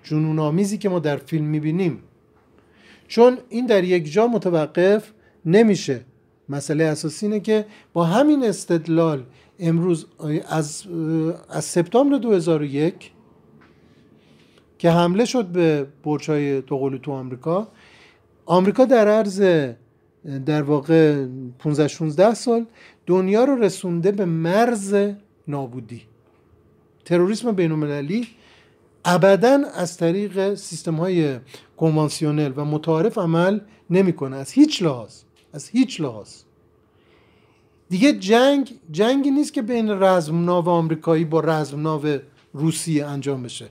جنونآمیزی که ما در فیلم میبینیم چون این در یک جا متوقف نمیشه مسئله اساسی اینه که با همین استدلال امروز از, از سپتامبر 2001 که حمله شد به برچای دوقلو تو آمریکا آمریکا در عرض در واقع 15 16 سال دنیا رو رسونده به مرز نابودی تروریسم بین ابدا از طریق سیستم های کنوانسیونل و متعارف عمل نمیکنه از هیچ لحاظ از هیچ لحاظ دیگه جنگ جنگی نیست که بین رزمناو آمریکایی با رزمناو روسیه انجام بشه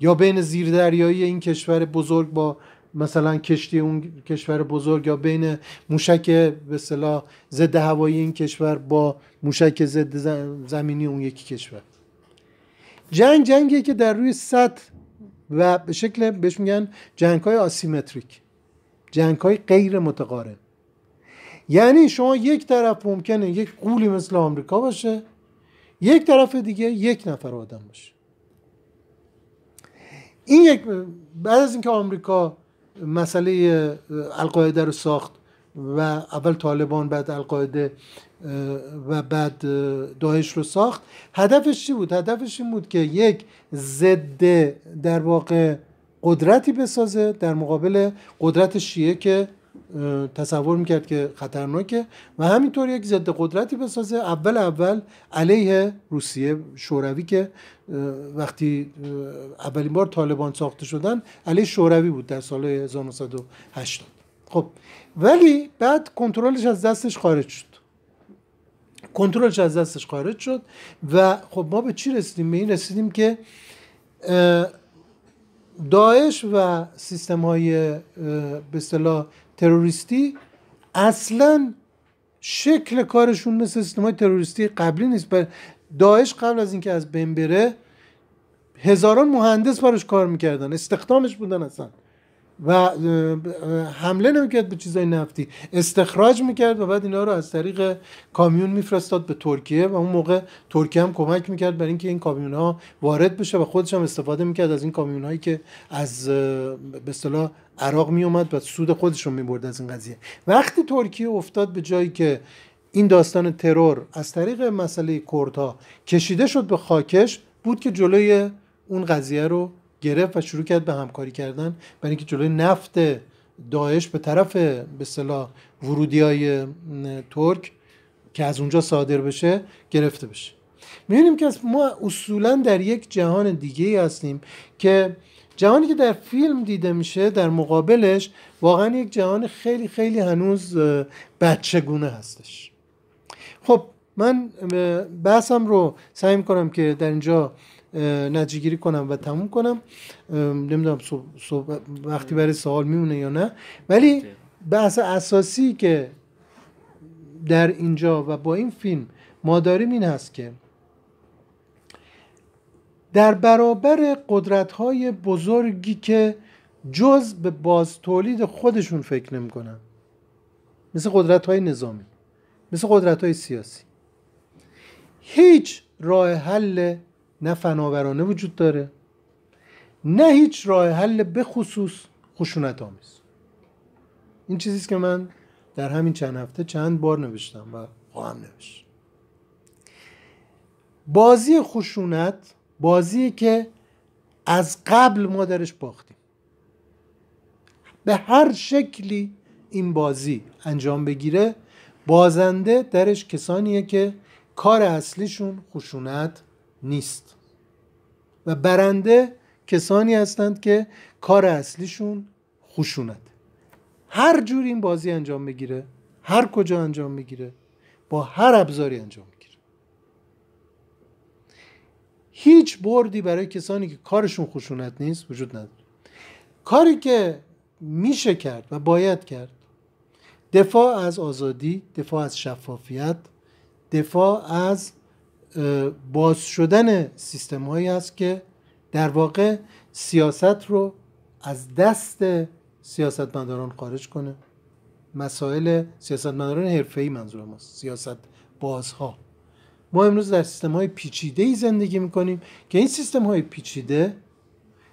یا بین زیردریایی این کشور بزرگ با مثلا کشتی اون کشور بزرگ یا بین موشک به ضد هوایی این کشور با موشک ضد زمینی اون یکی کشور جنگ جنگیه که در روی سطح و به شکل بهش میگن جنگ های آسیمتریک جنگ های غیر متقارن یعنی شما یک طرف ممکنه یک قولی مثل آمریکا باشه یک طرف دیگه یک نفر آدم باشه این یک بعد از اینکه آمریکا مسئله القاعده رو ساخت و اول طالبان بعد القاعده و بعد داعش رو ساخت هدفش چی بود هدفش این بود که یک ضد در واقع قدرتی بسازه در مقابل قدرت شیعه که تصور میکرد که خطرناکه و همینطور یک ضد قدرتی بسازه اول اول علیه روسیه شوروی که وقتی اولین بار طالبان ساخته شدن علیه شوروی بود در سال 1980 خب ولی بعد کنترلش از دستش خارج شد کنترلش از دستش خارج شد و خب ما به چی رسیدیم به این رسیدیم که داعش و سیستم های به تروریستی اصلا شکل کارشون مثل سیستم تروریستی قبلی نیست داعش قبل از اینکه از بین بره هزاران مهندس براش کار میکردن استخدامش بودن اصلا و حمله نمیکرد به چیزای نفتی استخراج میکرد و بعد اینا رو از طریق کامیون میفرستاد به ترکیه و اون موقع ترکیه هم کمک میکرد برای اینکه این کامیون ها وارد بشه و خودش هم استفاده میکرد از این کامیون هایی که از به اصطلاح عراق میومد و سود خودشون رو میبرد از این قضیه وقتی ترکیه افتاد به جایی که این داستان ترور از طریق مسئله کردها کشیده شد به خاکش بود که جلوی اون قضیه رو گرفت و شروع کرد به همکاری کردن برای اینکه جلوی نفت داعش به طرف به صلاح ورودی های ترک که از اونجا صادر بشه گرفته بشه میبینیم که ما اصولا در یک جهان دیگه ای هستیم که جهانی که در فیلم دیده میشه در مقابلش واقعا یک جهان خیلی خیلی هنوز بچگونه هستش خب من بحثم رو سعی میکنم که در اینجا نتیجه گیری کنم و تموم کنم نمیدونم وقتی برای سوال میمونه یا نه ولی بحث اساسی که در اینجا و با این فیلم ما داریم این هست که در برابر قدرت های بزرگی که جز به باز تولید خودشون فکر کنن مثل قدرت های نظامی مثل قدرت های سیاسی هیچ راه حل نه فناورانه وجود داره نه هیچ راه حل به خصوص خشونت آمیز این چیزیست که من در همین چند هفته چند بار نوشتم و خواهم نوشت بازی خشونت بازی که از قبل ما درش باختیم به هر شکلی این بازی انجام بگیره بازنده درش کسانیه که کار اصلیشون خشونت نیست و برنده کسانی هستند که کار اصلیشون خشونت هر جور این بازی انجام میگیره، هر کجا انجام میگیره با هر ابزاری انجام میگیره هیچ بردی برای کسانی که کارشون خشونت نیست وجود نداره کاری که میشه کرد و باید کرد دفاع از آزادی دفاع از شفافیت دفاع از باز شدن سیستم هایی است که در واقع سیاست رو از دست سیاستمداران خارج کنه مسائل سیاستمداران ای منظور ماست سیاست بازها ما امروز در سیستم های پیچیده ای زندگی میکنیم که این سیستم های پیچیده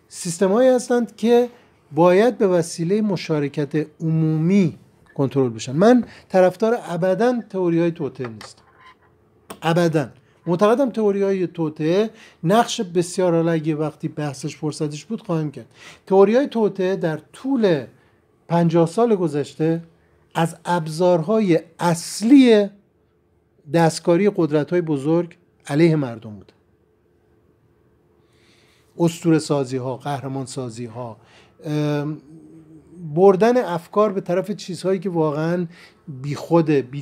سیستم هایی هستند که باید به وسیله مشارکت عمومی کنترل بشن من طرفدار ابدا تئوری های توتر نیستم ابدا معتقدم تئوری های توته نقش بسیار علیه وقتی بحثش فرصتش بود خواهیم کرد تئوری های توته در طول 50 سال گذشته از ابزارهای اصلی دستکاری قدرت های بزرگ علیه مردم بود استور سازی ها قهرمان سازی ها بردن افکار به طرف چیزهایی که واقعا بی خوده بی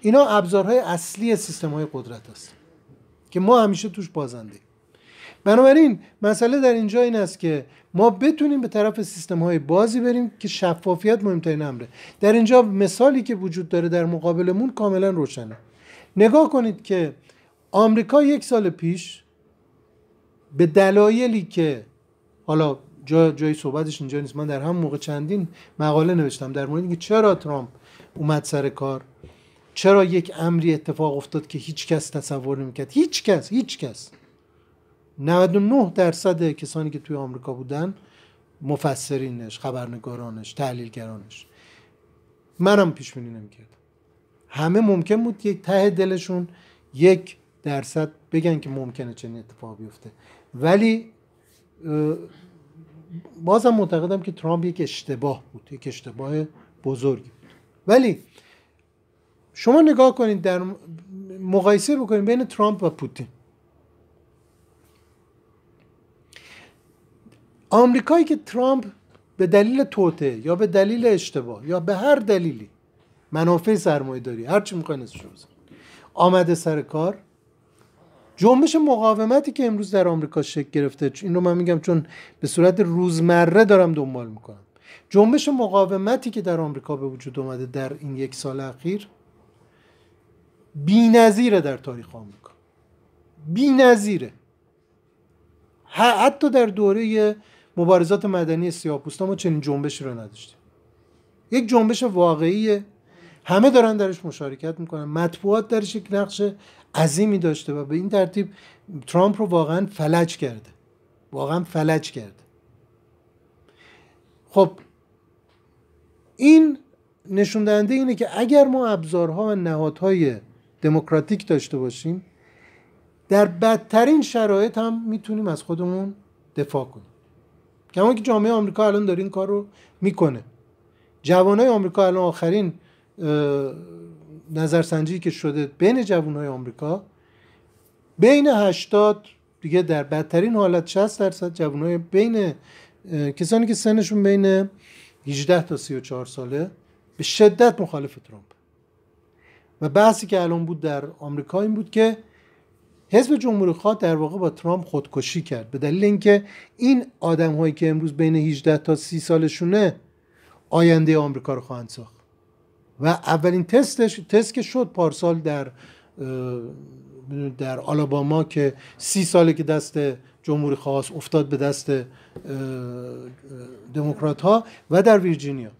اینا ابزارهای اصلی سیستم های قدرت هست که ما همیشه توش بازنده بنابراین مسئله در اینجا این است که ما بتونیم به طرف سیستم های بازی بریم که شفافیت مهمترین امره در اینجا مثالی که وجود داره در مقابلمون کاملا روشنه نگاه کنید که آمریکا یک سال پیش به دلایلی که حالا جا صحبتش اینجا نیست من در هم موقع چندین مقاله نوشتم در مورد اینکه چرا ترامپ اومد سر کار چرا یک امری اتفاق افتاد که هیچ کس تصور نمیکرد هیچ کس هیچ کس 99 درصد کسانی که توی آمریکا بودن مفسرینش خبرنگارانش تحلیلگرانش منم پیش بینی نمیکردم همه ممکن بود یک ته دلشون یک درصد بگن که ممکنه چنین اتفاق بیفته ولی بازم معتقدم که ترامپ یک اشتباه بود یک اشتباه بزرگی بود ولی شما نگاه کنید در مقایسه بکنید بین ترامپ و پوتین آمریکایی که ترامپ به دلیل توته یا به دلیل اشتباه یا به هر دلیلی منافع سرمایه داری چی میخواین آمده سر کار جنبش مقاومتی که امروز در آمریکا شکل گرفته این رو من میگم چون به صورت روزمره دارم دنبال میکنم جنبش مقاومتی که در آمریکا به وجود اومده در این یک سال اخیر بی نظیره در تاریخ آمریکا بی نظیره. حتی در دوره مبارزات مدنی سیاه‌پوستان ما چنین جنبشی رو نداشتیم یک جنبش واقعیه همه دارن درش مشارکت میکنن مطبوعات درش یک نقش عظیمی داشته و به این ترتیب ترامپ رو واقعا فلج کرده واقعا فلج کرده خب این نشون دهنده اینه که اگر ما ابزارها و نهادهای دموکراتیک داشته باشیم در بدترین شرایط هم میتونیم از خودمون دفاع کنیم کما که جامعه آمریکا الان داره این کار رو میکنه جوانای آمریکا الان آخرین نظرسنجی که شده بین جوانای آمریکا بین 80 دیگه در بدترین حالت 60 درصد جوانای بین کسانی که سنشون بین 18 تا 34 ساله به شدت مخالف ترامپ و بحثی که الان بود در آمریکا این بود که حزب جمهوری خواه در واقع با ترامپ خودکشی کرد به دلیل اینکه این آدم هایی که امروز بین 18 تا 30 سالشونه آینده آمریکا رو خواهند ساخت و اولین تستش تست که شد پارسال در در آلاباما که سی ساله که دست جمهوری خواست افتاد به دست دموکرات ها و در ویرجینیا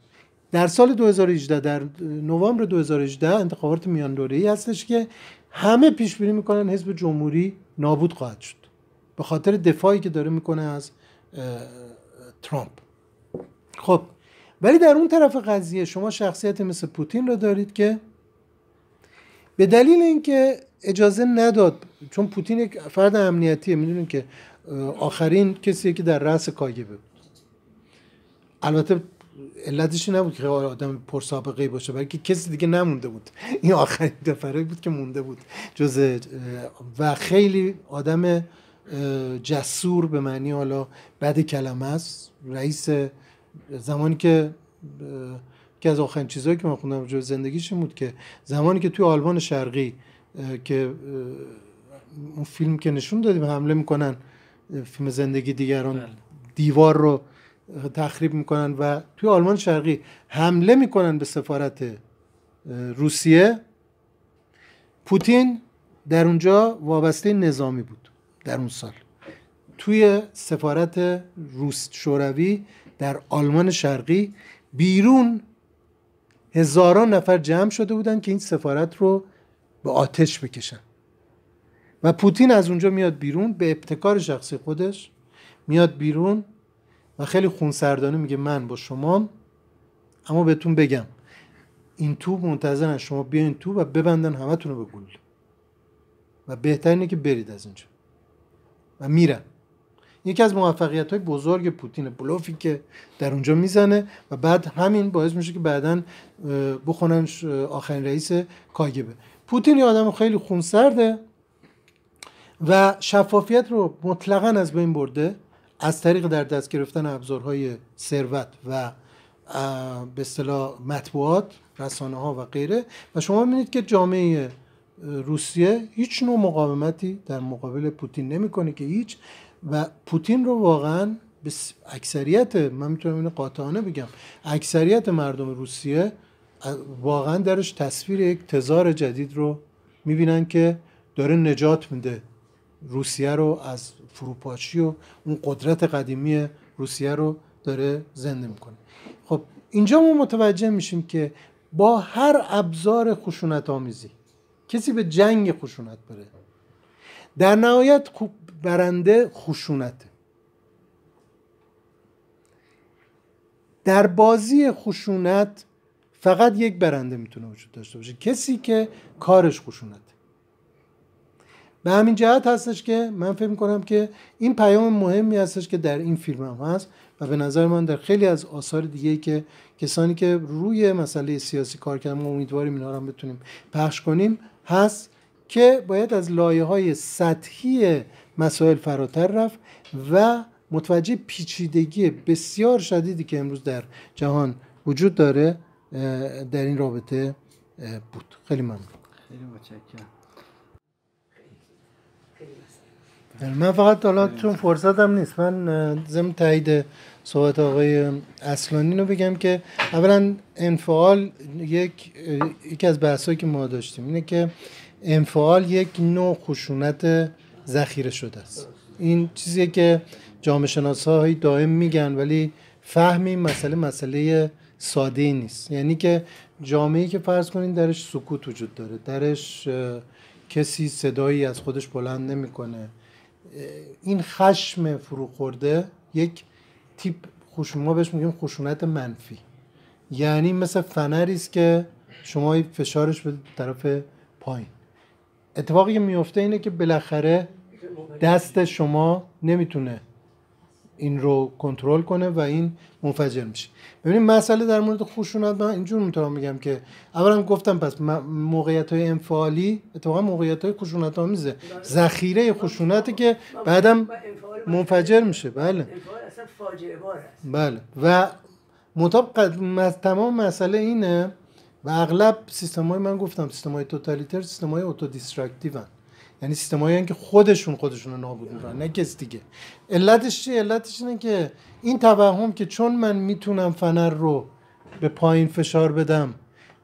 در سال 2018 در نوامبر 2018 انتخابات میان ای هستش که همه پیش بینی میکنن حزب جمهوری نابود خواهد شد به خاطر دفاعی که داره میکنه از ترامپ خب ولی در اون طرف قضیه شما شخصیت مثل پوتین رو دارید که به دلیل اینکه اجازه نداد چون پوتین یک فرد امنیتیه میدونید که آخرین کسیه که در رأس کاگبه بود البته علتش نبود که آره، آدم پر سابقه باشه بلکه کسی دیگه نمونده بود این آخرین دفعه بود که مونده بود جز و خیلی آدم جسور به معنی حالا بد کلمه است رئیس زمانی که که از آخرین چیزهایی که من خوندم جو زندگیش بود که زمانی که توی آلمان شرقی که اون فیلم که نشون دادیم حمله میکنن فیلم زندگی دیگران بله. دیوار رو تخریب میکنن و توی آلمان شرقی حمله میکنن به سفارت روسیه پوتین در اونجا وابسته نظامی بود در اون سال توی سفارت روس شوروی در آلمان شرقی بیرون هزاران نفر جمع شده بودن که این سفارت رو به آتش بکشن و پوتین از اونجا میاد بیرون به ابتکار شخصی خودش میاد بیرون و خیلی خونسردانه میگه من با شما اما بهتون بگم این تو منتظرن شما بیاین تو و ببندن همتون رو به گل و بهترینه که برید از اینجا و میرن یکی از موفقیت های بزرگ پوتین بلوفی که در اونجا میزنه و بعد همین باعث میشه که بعدا بخونن آخرین رئیس کاگبه پوتین یه آدم خیلی خونسرده و شفافیت رو مطلقا از بین برده از طریق در دست گرفتن ابزارهای ثروت و به اصطلاح مطبوعات رسانه ها و غیره و شما میبینید که جامعه روسیه هیچ نوع مقاومتی در مقابل پوتین نمیکنه که هیچ و پوتین رو واقعا اکثریت من میتونم اینو قاطعانه بگم اکثریت مردم روسیه واقعا درش تصویر یک تزار جدید رو میبینن که داره نجات میده روسیه رو از فروپاشی و اون قدرت قدیمی روسیه رو داره زنده میکنه خب اینجا ما متوجه میشیم که با هر ابزار خشونت آمیزی کسی به جنگ خشونت بره در نهایت برنده خشونته در بازی خشونت فقط یک برنده میتونه وجود داشته باشه کسی که کارش خشونته به همین جهت هستش که من فکر کنم که این پیام مهمی هستش که در این فیلم هم هست و به نظر من در خیلی از آثار دیگه که کسانی که روی مسئله سیاسی کار کردن ما امیدواریم اینا هم بتونیم پخش کنیم هست که باید از لایه های سطحی مسائل فراتر رفت و متوجه پیچیدگی بسیار شدیدی که امروز در جهان وجود داره در این رابطه بود خیلی ممنون خیلی متشکرم یعنی من فقط حالا چون فرصت نیست من ضمن تایید صحبت آقای اصلانی رو بگم که اولا انفعال یک یکی از بحثایی که ما داشتیم اینه که انفعال یک نوع خشونت ذخیره شده است این چیزیه که جامعه شناس دائم میگن ولی فهم این مسئله مسئله ساده نیست یعنی که جامعه‌ای که فرض کنین درش سکوت وجود داره درش کسی صدایی از خودش بلند نمیکنه این خشم فروخورده یک تیپ خشونت ما بهش میگیم خشونت منفی یعنی مثل فنری است که شما فشارش به طرف پایین اتفاقی که میفته اینه که بالاخره دست شما نمیتونه این رو کنترل کنه و این منفجر میشه ببینید مسئله در مورد خشونت من اینجور میتونم میگم که اولا گفتم پس موقعیت های انفعالی اتفاقا موقعیت های خشونت میزه ذخیره خشونته که بعدم منفجر میشه بله بله و مطابق تمام مسئله اینه و اغلب سیستم های من گفتم سیستم های توتالیتر سیستم های اوتو دیسترکتیو یعنی سیستم هایی که خودشون خودشون رو نابود میکنن نه کس دیگه علتش چیه علتش اینه که این توهم که چون من میتونم فنر رو به پایین فشار بدم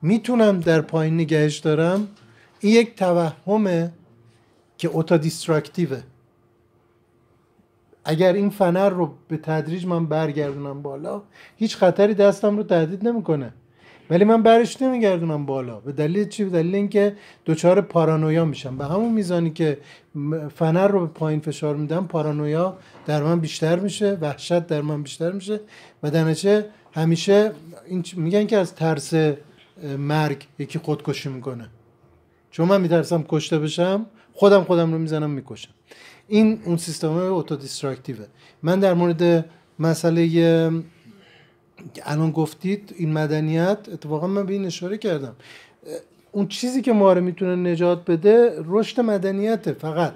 میتونم در پایین نگهش دارم این یک توهمه که اوتا دیسترکتیوه اگر این فنر رو به تدریج من برگردونم بالا هیچ خطری دستم رو تهدید نمیکنه ولی من برش نمیگردونم بالا به دلیل چی به دلیل اینکه دچار پارانویا میشم به همون میزانی که فنر رو به پایین فشار میدم پارانویا در من بیشتر میشه وحشت در من بیشتر میشه و در همیشه این میگن که از ترس مرگ یکی خودکشی میکنه چون من میترسم کشته بشم خودم خودم رو میزنم میکشم این اون سیستم اوتو من در مورد مسئله الان گفتید این مدنیت اتفاقا من به این اشاره کردم اون چیزی که ما رو میتونه نجات بده رشد مدنیته فقط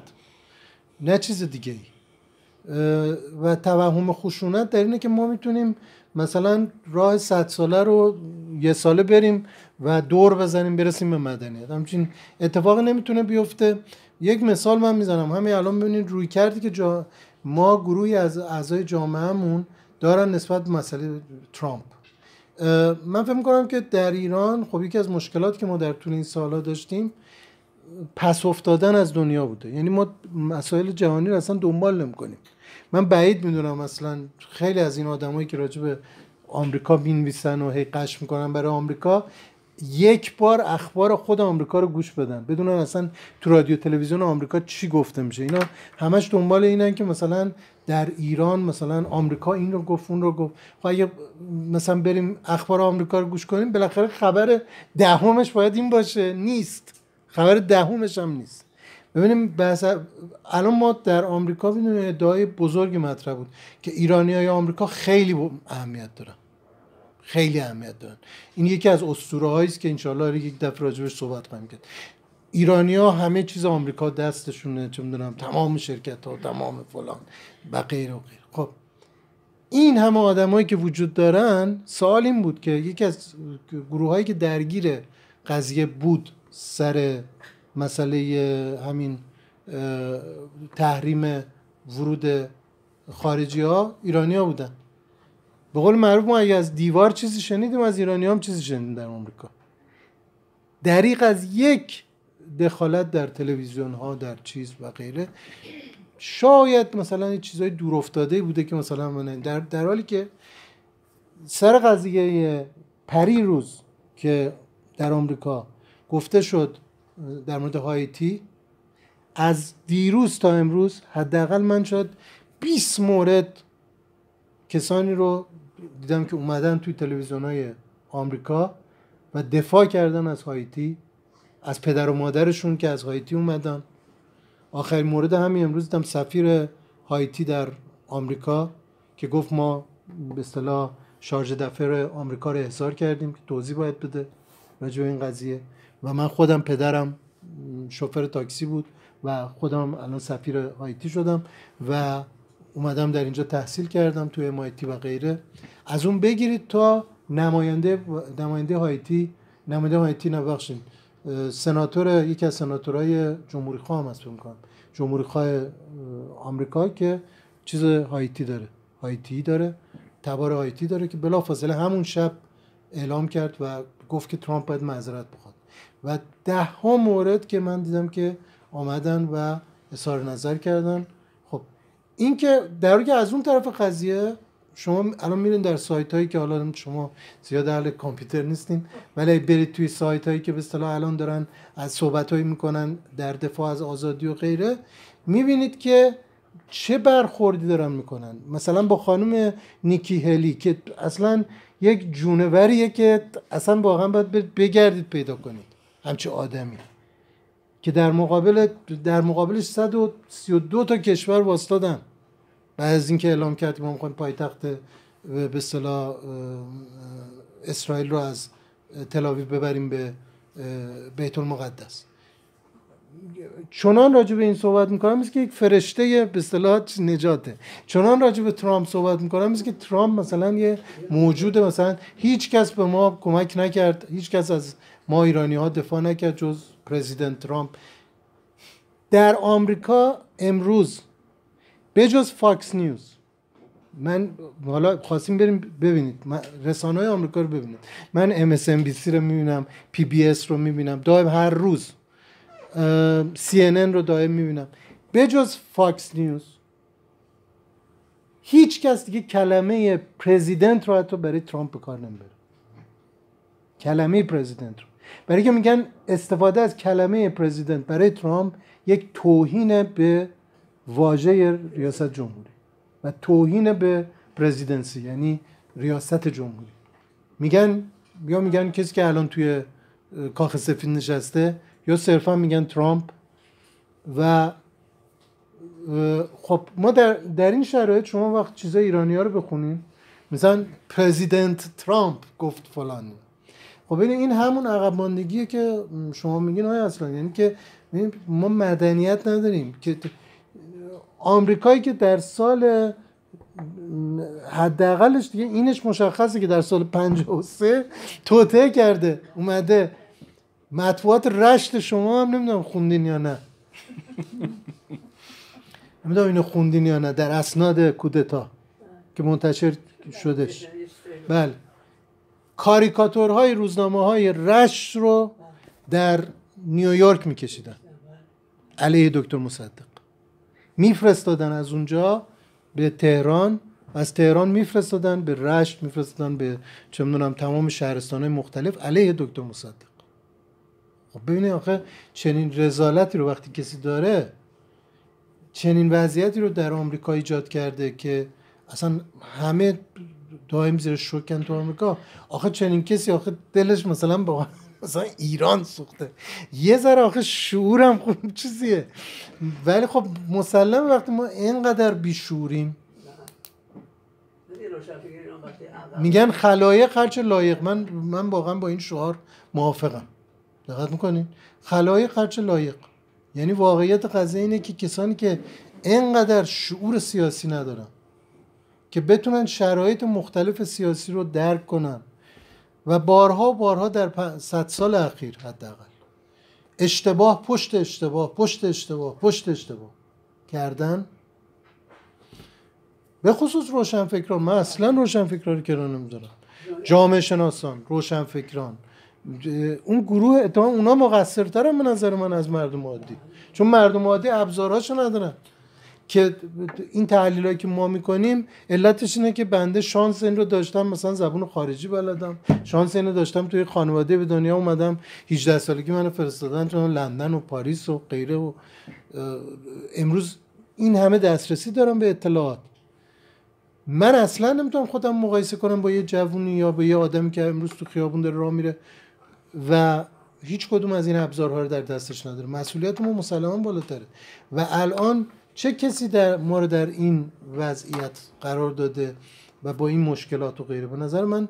نه چیز دیگه ای و توهم خشونت در اینه که ما میتونیم مثلا راه صد ساله رو یه ساله بریم و دور بزنیم برسیم به مدنیت همچین اتفاق نمیتونه بیفته یک مثال من میزنم همین الان ببینید روی کردی که جا ما گروهی از اعضای جامعهمون دارن نسبت به مسئله ترامپ من فکر کنم که در ایران خب یکی از مشکلات که ما در طول این سالها داشتیم پس افتادن از دنیا بوده یعنی ما مسائل جهانی رو اصلا دنبال کنیم من بعید میدونم مثلا خیلی از این آدمایی که راجع به آمریکا مینویسن و هی قش میکنن برای آمریکا یک بار اخبار خود آمریکا رو گوش بدن بدونن اصلا تو رادیو تلویزیون آمریکا چی گفته میشه اینا همش دنبال اینن که مثلا در ایران مثلا آمریکا این رو گفت اون رو گفت خب اگه مثلا بریم اخبار آمریکا رو گوش کنیم بالاخره خبر دهمش باید این باشه نیست خبر دهمش هم نیست ببینیم الان ما در آمریکا بدون ادعای بزرگی مطرح بود که ایرانی های آمریکا خیلی اهمیت دارن خیلی اهمیت دارن این یکی از اسطوره هایی است که انشالله یک دفعه راجبش صحبت خواهیم ایرانی ها همه چیز آمریکا دستشونه چه میدونم تمام شرکت ها تمام فلان و غیر و غیر خب این همه آدمایی که وجود دارن سوال این بود که یکی از گروه هایی که درگیر قضیه بود سر مسئله همین تحریم ورود خارجی ها ایرانی ها بودن به قول معروف ما اگه از دیوار چیزی شنیدیم از ایرانی هم چیزی شنیدیم در آمریکا دریق از یک دخالت در تلویزیون ها در چیز و غیره شاید مثلا یه چیزای دور افتاده بوده که مثلا در, در حالی که سر قضیه پری روز که در آمریکا گفته شد در مورد هایتی از دیروز تا امروز حداقل من شد 20 مورد کسانی رو دیدم که اومدن توی تلویزیون های آمریکا و دفاع کردن از هایتی از پدر و مادرشون که از هایتی اومدن آخر مورد همین امروز دیدم سفیر هایتی در آمریکا که گفت ما به اصطلاح شارژ دفعه آمریکا رو احضار کردیم که توضیح باید بده راجع این قضیه و من خودم پدرم شوفر تاکسی بود و خودم الان سفیر هایتی شدم و اومدم در اینجا تحصیل کردم توی مایتی و غیره از اون بگیرید تا نماینده نماینده هایتی نماینده هایتی نبخشید سناتور یکی از سناتورهای جمهوری خواه هم هست میکنم جمهوری خواه آمریکا که چیز هایتی داره هایتی داره تبار هایتی داره که بلافاصله همون شب اعلام کرد و گفت که ترامپ باید معذرت بخواد و ده ها مورد که من دیدم که آمدن و اظهار نظر کردن خب این که در از اون طرف قضیه شما الان میرین در سایت هایی که حالا شما زیاد اهل کامپیوتر نیستین ولی برید توی سایت هایی که به اصطلاح الان دارن از صحبت هایی میکنن در دفاع از آزادی و غیره میبینید که چه برخوردی دارن میکنن مثلا با خانم نیکی هلی که اصلا یک جونوریه که اصلا واقعا باید بگردید پیدا کنید همچه آدمی که در مقابل در مقابلش 132 تا کشور واسطادن بعد از اینکه اعلام کرد ما خمینی پایتخت به اصطلاح اسرائیل رو از تلاویو ببریم به بیت المقدس چنان راجع به این صحبت میکنم که یک فرشته به اصطلاح نجاته چنان راجع به ترامپ صحبت میکنم است که ترامپ مثلا یه موجود مثلا هیچ کس به ما کمک نکرد هیچ کس از ما ایرانی ها دفاع نکرد جز پرزیدنت ترامپ در آمریکا امروز بجز فاکس نیوز من حالا خواستیم بریم ببینید من رسانه های آمریکا رو ببینید من سی رو میبینم اس رو میبینم دائم هر روز سی CNN رو دائم میبینم بجز فاکس نیوز هیچ کس دیگه کلمه پرزیدنت رو حتی برای ترامپ به کار نمیبره کلمه پرزیدنت رو برای که میگن استفاده از کلمه پرزیدنت برای ترامپ یک توهین به واژه ریاست جمهوری و توهین به پرزیدنسی یعنی ریاست جمهوری میگن یا میگن کسی که الان توی کاخ سفید نشسته یا صرفا میگن ترامپ و خب ما در, در این شرایط شما وقت چیزای ایرانی ها رو بخونیم مثلا پرزیدنت ترامپ گفت فلانی خب این همون عقب که شما میگین های اصلا یعنی که ما مدنیت نداریم که آمریکایی که در سال حداقلش دیگه اینش مشخصه که در سال 53 توطعه کرده اومده مطبوعات رشت شما هم نمیدونم خوندین یا نه نمیدونم اینو خوندین یا نه در اسناد کودتا که منتشر شدش بله کاریکاتورهای روزنامه های رشت رو در نیویورک میکشیدن علیه دکتر مصدق میفرستادن از اونجا به تهران از تهران میفرستادن به رشت میفرستادن به چه میدونم تمام شهرستان مختلف علیه دکتر مصدق خب ببینید آخه چنین رزالتی رو وقتی کسی داره چنین وضعیتی رو در آمریکا ایجاد کرده که اصلا همه دائم زیر شوکن تو آمریکا آخه چنین کسی آخه دلش مثلا با مثلا ایران سوخته یه ذره آخه شعورم خوب چیزیه ولی خب مسلم وقتی ما اینقدر بیشوریم میگن خلایق هرچه لایق من من واقعا با این شعار موافقم دقت میکنین خلایق هرچه لایق یعنی واقعیت قضیه اینه که کسانی که اینقدر شعور سیاسی ندارن که بتونن شرایط مختلف سیاسی رو درک کنن و بارها و بارها در صد سال اخیر حداقل اشتباه پشت اشتباه پشت اشتباه پشت اشتباه کردن به خصوص روشنفکران من اصلا روشنفکران رو کرا نمیدارم جامعه شناسان روشنفکران اون گروه اتهام اونا مقصرترن به نظر من از مردم عادی چون مردم عادی ابزارهاشو ندارن که این هایی که ما میکنیم علتش اینه که بنده شانس این رو داشتم مثلا زبون خارجی بلدم شانس این رو داشتم توی خانواده به دنیا اومدم 18 سالگی منو فرستادن تو لندن و پاریس و غیره و امروز این همه دسترسی دارم به اطلاعات من اصلا نمیتونم خودم مقایسه کنم با یه جوونی یا با یه آدمی که امروز تو خیابون داره راه میره و هیچ کدوم از این ابزارها رو در دستش نداره مسئولیت ما مسلما بالاتره و الان چه کسی در ما رو در این وضعیت قرار داده و با این مشکلات و غیره به نظر من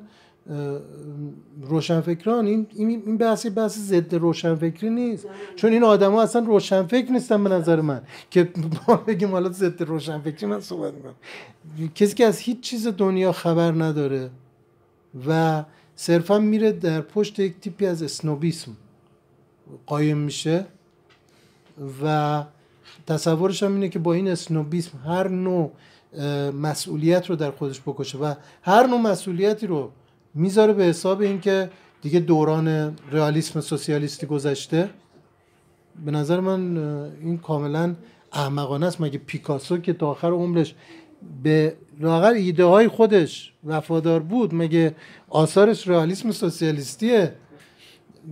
روشنفکران این این بحثی بحث ضد روشنفکری نیست چون این آدما اصلا روشنفکر نیستن به نظر من که ما بگیم حالا ضد روشنفکری من صحبت میکنم کسی که از هیچ چیز دنیا خبر نداره و صرفا میره در پشت یک تیپی از اسنوبیسم قایم میشه و تصورش هم اینه که با این اسنوبیسم هر نوع مسئولیت رو در خودش بکشه و هر نوع مسئولیتی رو میذاره به حساب اینکه دیگه دوران رئالیسم سوسیالیستی گذشته به نظر من این کاملا احمقانه است مگه پیکاسو که تا آخر عمرش به لاغر ایده های خودش وفادار بود مگه آثارش رئالیسم سوسیالیستیه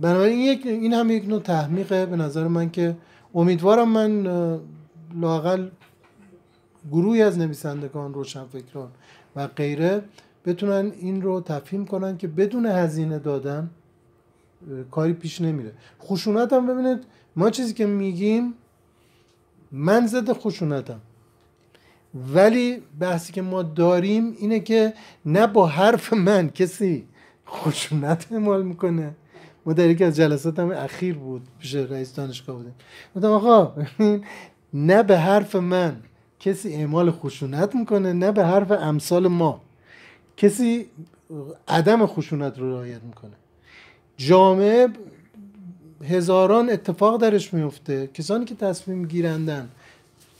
بنابراین این هم یک نوع تحمیقه به نظر من که امیدوارم من لاقل گروهی از نویسندگان روشنفکران و غیره بتونن این رو تفهیم کنن که بدون هزینه دادن کاری پیش نمیره خشونت هم ببینید ما چیزی که میگیم من ضد خشونتم ولی بحثی که ما داریم اینه که نه با حرف من کسی خشونت اعمال میکنه ما در یکی از جلسات هم اخیر بود پیش رئیس دانشگاه بودیم گفتم آقا نه به حرف من کسی اعمال خشونت میکنه نه به حرف امثال ما کسی عدم خشونت رو رعایت میکنه جامعه هزاران اتفاق درش میفته کسانی که تصمیم گیرندن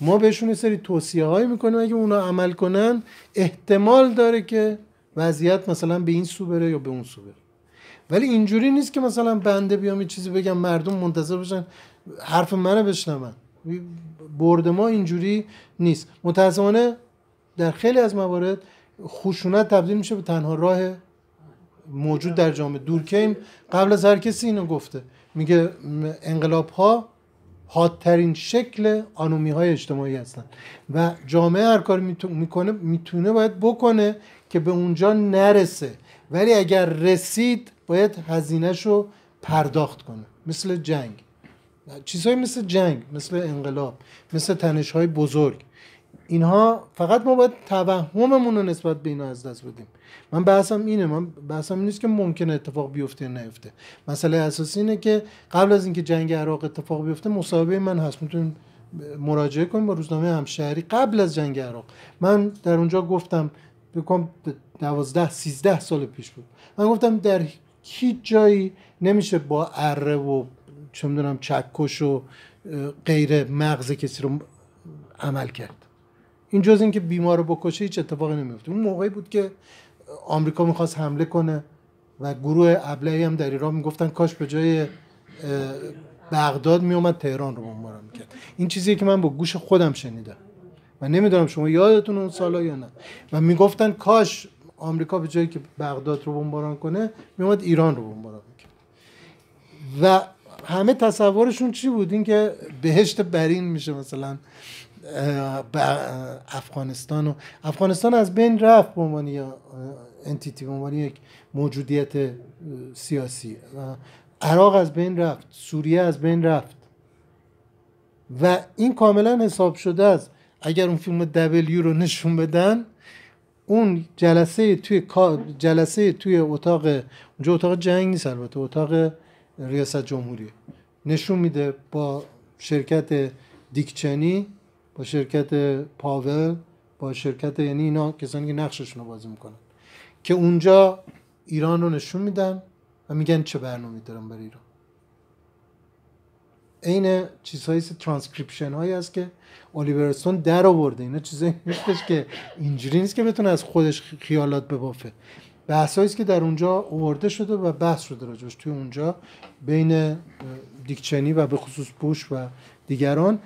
ما بهشون سری توصیه هایی میکنیم اگه اونا عمل کنن احتمال داره که وضعیت مثلا به این سو بره یا به اون سو بره ولی اینجوری نیست که مثلا بنده بیام یه چیزی بگم مردم منتظر باشن حرف منو بشنون برد ما اینجوری نیست متاسفانه در خیلی از موارد خشونت تبدیل میشه به تنها راه موجود در جامعه دورکیم قبل از هر کسی اینو گفته میگه انقلاب ها حادترین شکل آنومی های اجتماعی هستن و جامعه هر کار میتونه باید بکنه که به اونجا نرسه ولی اگر رسید باید هزینهش رو پرداخت کنه مثل جنگ چیزهایی مثل جنگ مثل انقلاب مثل تنشهای بزرگ اینها فقط ما باید توهممون رو نسبت به اینا از دست بدیم من بحثم اینه من بحثم این نیست که ممکن اتفاق بیفته یا نیفته مسئله اساسی اینه که قبل از اینکه جنگ عراق اتفاق بیفته مصاحبه من هست میتونیم مراجعه کنیم با روزنامه همشهری قبل از جنگ عراق من در اونجا گفتم بکنم دوازده سیزده سال پیش بود من گفتم در هیچ جایی نمیشه با اره و چه میدونم چکش و غیر مغز کسی رو عمل کرد این جز اینکه بیمار رو بکشه هیچ اتفاقی نمیفته اون موقعی بود که آمریکا میخواست حمله کنه و گروه ابلهی هم در ایران میگفتن کاش به جای بغداد میومد تهران رو بمباران میکرد این چیزی که من با گوش خودم شنیدم و نمیدونم شما یادتون اون سالا یا نه و میگفتن کاش آمریکا به جایی که بغداد رو بمباران کنه میومد ایران رو بمباران میکرد و همه تصورشون چی بود که بهشت برین میشه مثلا افغانستان و افغانستان از بین رفت به عنوان انتیتی به عنوان یک موجودیت سیاسی عراق از بین رفت سوریه از بین رفت و این کاملا حساب شده است اگر اون فیلم دبلیو رو نشون بدن اون جلسه توی جلسه توی اتاق اونجا اتاق جنگ نیست البته اتاق ریاست جمهوری نشون میده با شرکت دیکچنی با شرکت پاول با شرکت یعنی اینا کسانی که نقششون رو بازی میکنن که اونجا ایران رو نشون میدن و میگن چه برنامه دارن برای ایران عین چیزهایی ترانسکریپشن هایی است که الیورستون در آورده اینا چیزایی نیستش که اینجوری نیست که بتونه از خودش خیالات ببافه بحثایی است که در اونجا آورده شده و بحث شده راجبش توی اونجا بین دیکچنی و به خصوص پوش و دیگران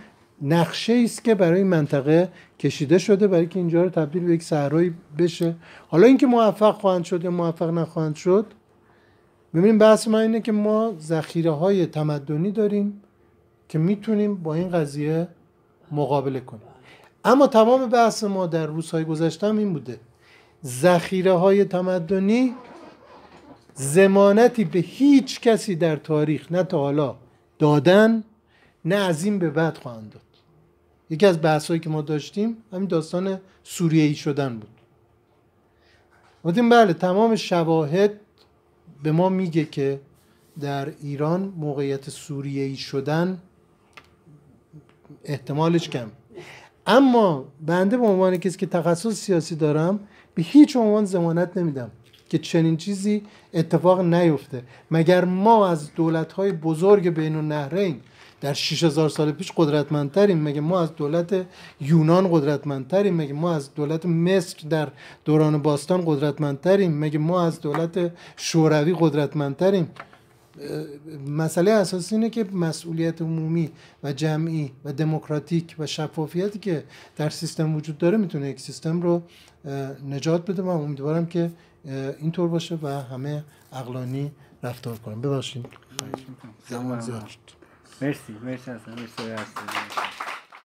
نقشه است که برای منطقه کشیده شده برای که اینجا رو تبدیل به یک صحرایی بشه حالا اینکه موفق خواهند شد یا موفق نخواهند شد ببینیم بحث من اینه که ما ذخیره های تمدنی داریم که میتونیم با این قضیه مقابله کنیم اما تمام بحث ما در روزهای گذشته هم این بوده ذخیره های تمدنی زمانتی به هیچ کسی در تاریخ نه تا حالا دادن نه از این به بعد خواهند داد یکی از بحث که ما داشتیم همین داستان سوریه ای شدن بود گفتیم بله تمام شواهد به ما میگه که در ایران موقعیت سوریه ای شدن احتمالش کم اما بنده به عنوان کسی که تخصص سیاسی دارم به هیچ عنوان زمانت نمیدم که چنین چیزی اتفاق نیفته مگر ما از های بزرگ بین النهرین در 6000 سال پیش قدرتمندتریم مگه ما از دولت یونان قدرتمندتریم مگه ما از دولت مصر در دوران باستان قدرتمندتریم مگه ما از دولت شوروی قدرتمندتریم مسئله اساسی اینه که مسئولیت عمومی و جمعی و دموکراتیک و شفافیتی که در سیستم وجود داره میتونه یک سیستم رو نجات بده و امیدوارم که اینطور باشه و همه اقلانی رفتار کنم ببخشید مرسی مرسی مرسی, مرسی.